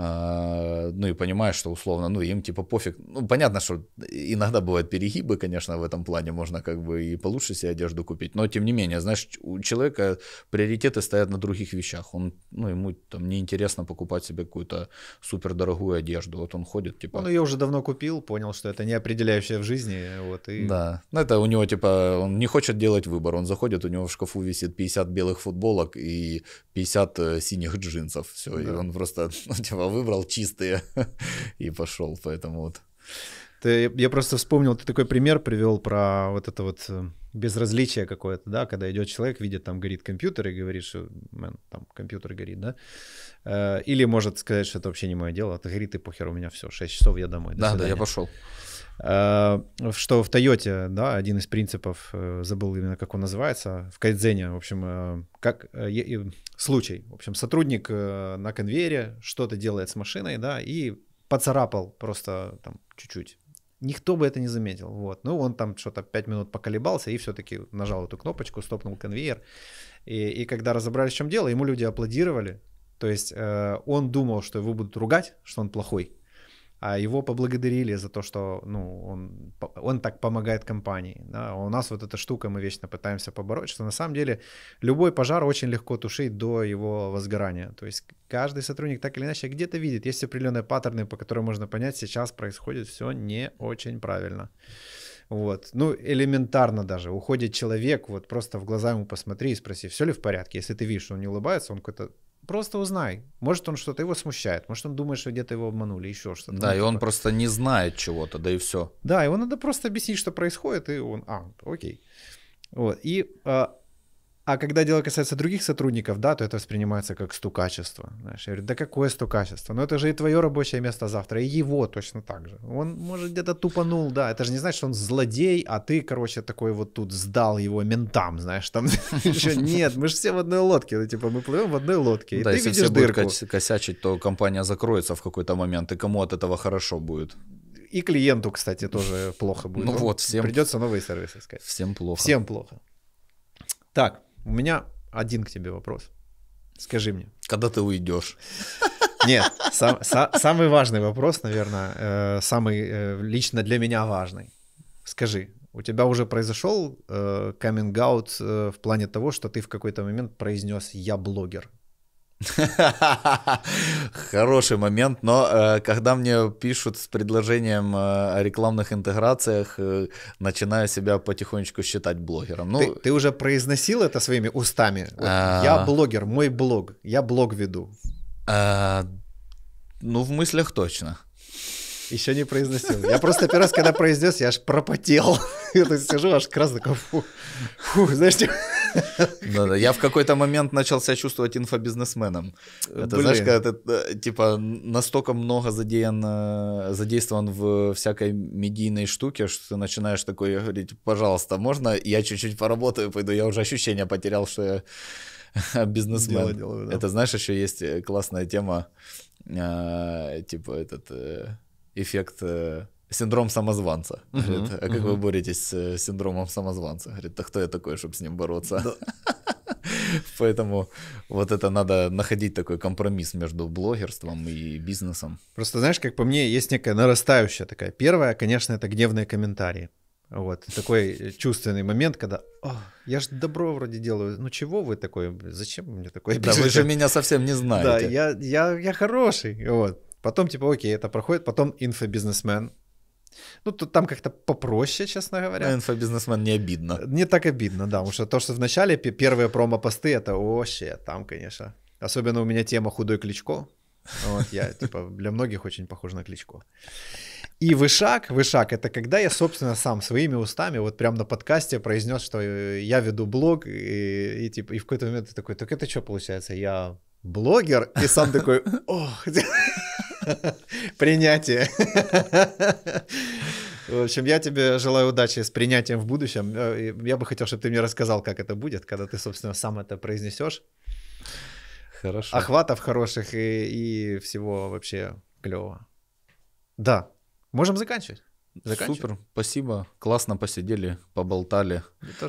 а, ну и понимаешь, что условно, ну им типа пофиг. Ну понятно, что иногда бывают перегибы, конечно, в этом плане можно как бы и получше себе одежду купить, но тем не менее, знаешь, у человека приоритеты стоят на других вещах. Он, ну ему там неинтересно покупать себе какую-то супер дорогую одежду. Вот он ходит типа. Он ее уже давно купил, понял, что это не определяющее в жизни, вот и. Да, ну это у него типа он не хочет делать выбор, он заходит, у него в шкафу висит 50 белых футболок и 50 э, синих джинсов, все, да. и он просто ну, типа выбрал чистые и пошел, поэтому вот. Ты, я просто вспомнил, ты такой пример привел про вот это вот э, безразличие какое-то, да, когда идет человек, видит, там горит компьютер и говорит, что, э, мэн, там компьютер горит, да, э, или может сказать, что это вообще не мое дело, это горит и похер, у меня все, 6 часов я домой. До да, свидания. да, я пошел. Э, что в Тойоте, да, один из принципов, э, забыл именно как он называется, в Кайдзене, в общем, э, как случай. В общем, сотрудник на конвейере что-то делает с машиной, да, и поцарапал просто там чуть-чуть. Никто бы это не заметил, вот. Ну, он там что-то 5 минут поколебался и все-таки нажал эту кнопочку, стопнул конвейер. И, и когда разобрались, в чем дело, ему люди аплодировали. То есть э, он думал, что его будут ругать, что он плохой, а его поблагодарили за то, что ну, он, он так помогает компании. Да? А у нас вот эта штука, мы вечно пытаемся побороть, что на самом деле любой пожар очень легко тушить до его возгорания. То есть каждый сотрудник так или иначе где-то видит, есть определенные паттерны, по которым можно понять, сейчас происходит все не очень правильно. Вот. Ну, элементарно даже. Уходит человек, вот просто в глаза ему посмотри и спроси, все ли в порядке. Если ты видишь, что он не улыбается, он какой-то Просто узнай. Может, он что-то его смущает, может, он думает, что где-то его обманули, еще что-то. Да, ну, и он типа. просто не знает чего-то, да и все. Да, его надо просто объяснить, что происходит, и он, а, окей. Вот. И а, а когда дело касается других сотрудников, да, то это воспринимается как стукачество. Знаешь, я говорю, да какое стукачество? Но ну, это же и твое рабочее место завтра, и его точно так же. Он, может, где-то тупанул, да. Это же не значит, что он злодей, а ты, короче, такой вот тут сдал его ментам, знаешь, там еще нет, мы же все в одной лодке, ну, типа мы плывем в одной лодке, да, если видишь все Будут косячить, то компания закроется в какой-то момент, и кому от этого хорошо будет? И клиенту, кстати, тоже плохо будет. Ну, ну вот, всем... Придется новые сервисы искать. Всем плохо. Всем плохо. Так, у меня один к тебе вопрос. Скажи мне. Когда ты уйдешь? Нет, сам, са, самый важный вопрос, наверное, э, самый э, лично для меня важный. Скажи, у тебя уже произошел каминг-аут э, э, в плане того, что ты в какой-то момент произнес «я блогер»? Хороший момент, но э, когда мне пишут с предложением э, о рекламных интеграциях, э, начинаю себя потихонечку считать блогером. Ну, ты, ты уже произносил это своими устами? Вот, а. Я блогер, мой блог, я блог веду. А, ну, в мыслях точно. Еще не произносил. Я просто первый раз, когда произнес, я аж пропотел. Я так сижу, аж красный, фу, фу, знаешь, типа Да да. Я в какой-то момент начал себя чувствовать инфобизнесменом. Это знаешь, когда ты э, типа настолько много задеян, э, задействован в всякой медийной штуке, что ты начинаешь такой говорить, пожалуйста, можно я чуть-чуть поработаю, пойду, я уже ощущение потерял, что я бизнесмен. Дело делаю, да. Это, знаешь, еще есть э, классная тема, типа этот эффект синдром самозванца. Uh-huh, говорит, а как uh-huh. вы боретесь с э, синдромом самозванца? Говорит, да кто я такой, чтобы с ним бороться? Поэтому вот это надо находить такой компромисс между блогерством и бизнесом. Просто знаешь, как по мне, есть некая нарастающая такая. Первая, конечно, это гневные комментарии. Вот такой э, чувственный момент, когда я же добро вроде делаю, ну чего вы такой, зачем мне такой? Да, вы же меня совсем не знаете. Да, я, я, я хороший. Вот. Потом типа, окей, это проходит, потом инфобизнесмен, ну, тут там как-то попроще, честно говоря. Ну, инфобизнесмен не обидно. Не так обидно, да. Потому что то, что в начале первые промо-посты, это вообще там, конечно. Особенно у меня тема «Худой Кличко». Вот я, типа, для многих очень похож на Кличко. И вышаг, вышаг, это когда я, собственно, сам своими устами, вот прям на подкасте произнес, что э, я веду блог, и, и типа, и в какой-то момент ты такой, так это что получается, я блогер? И сам такой, ох, Принятие. В общем, я тебе желаю удачи с принятием в будущем. Э, я бы хотел, чтобы ты мне рассказал, как это будет, когда ты, собственно, сам это произнесешь. Хорошо. Охватов хороших и, и всего вообще клевого. Да. Можем заканчивать. заканчивать. Супер, спасибо. Классно посидели, поболтали.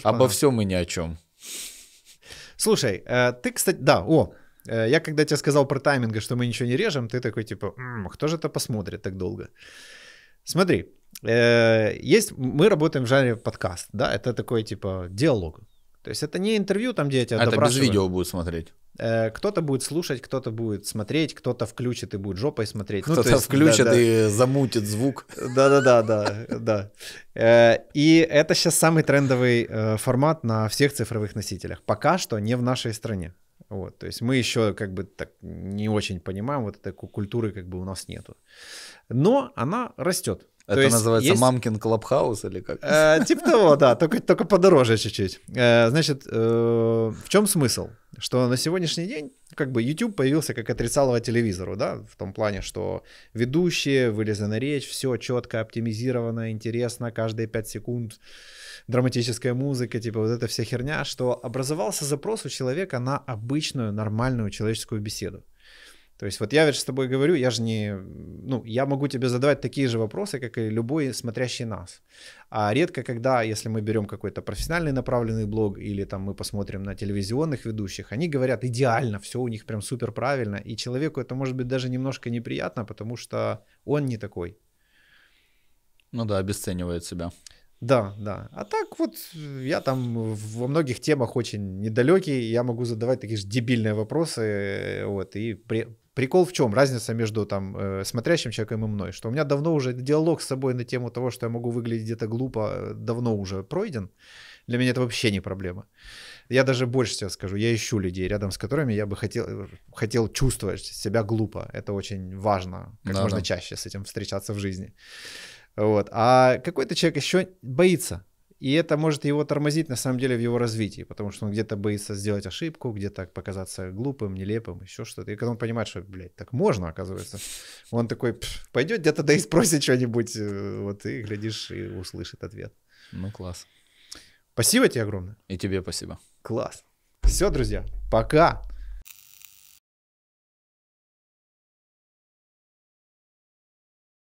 Обо всем и ни о чем. Слушай, э, ты, кстати, да, о, Э, я когда тебе сказал про тайминга, что мы ничего не режем, ты такой типа, м-м, кто же это посмотрит так долго? Смотри, э, есть, мы работаем в жанре подкаст, да, это такой типа диалог. То есть это не интервью, там, где я тебя а Это без видео будет смотреть. Э, кто-то будет слушать, кто-то будет смотреть, кто-то включит и будет жопой смотреть. Ну, кто-то ну, включит да, да. и замутит звук. Да-да-да, да, да. И это сейчас самый трендовый формат на всех цифровых носителях. Пока что не в нашей стране. Вот, то есть мы еще как бы так не очень понимаем, вот этой культуры как бы у нас нету. Но она растет. Это есть называется есть... мамкин клабхаус или как? Э, типа того, да, только, только подороже чуть-чуть. Э, значит, э, в чем смысл? Что на сегодняшний день как бы YouTube появился как отрицалово телевизору, да, в том плане, что ведущие вылезли на речь, все четко, оптимизировано, интересно, каждые 5 секунд драматическая музыка, типа вот эта вся херня, что образовался запрос у человека на обычную нормальную человеческую беседу. То есть вот я ведь с тобой говорю, я же не, ну, я могу тебе задавать такие же вопросы, как и любой смотрящий нас. А редко, когда, если мы берем какой-то профессиональный направленный блог или там мы посмотрим на телевизионных ведущих, они говорят идеально, все у них прям супер правильно, и человеку это может быть даже немножко неприятно, потому что он не такой. Ну да, обесценивает себя. Да, да. А так вот э, я там во многих темах очень недалекий, я могу задавать такие же дебильные вопросы, э, вот, и при, Прикол в чем? Разница между там э, смотрящим человеком и мной, что у меня давно уже диалог с собой на тему того, что я могу выглядеть где-то глупо, э, давно уже пройден. Для меня это вообще не проблема. Я даже больше тебе скажу, я ищу людей, рядом с которыми я бы хотел, э, хотел чувствовать себя глупо. Это очень важно, как да, можно чаще с этим встречаться в жизни. Вот. А какой-то человек еще боится. И это может его тормозить на самом деле в его развитии, потому что он где-то боится сделать ошибку, где-то показаться глупым, нелепым, еще что-то. И когда он понимает, что, блядь, так можно, оказывается, он такой, пойдет где-то да и спросит что-нибудь, э, вот и глядишь, и услышит ответ. Ну, класс. Спасибо тебе огромное. И тебе спасибо. Класс. Все, друзья, пока.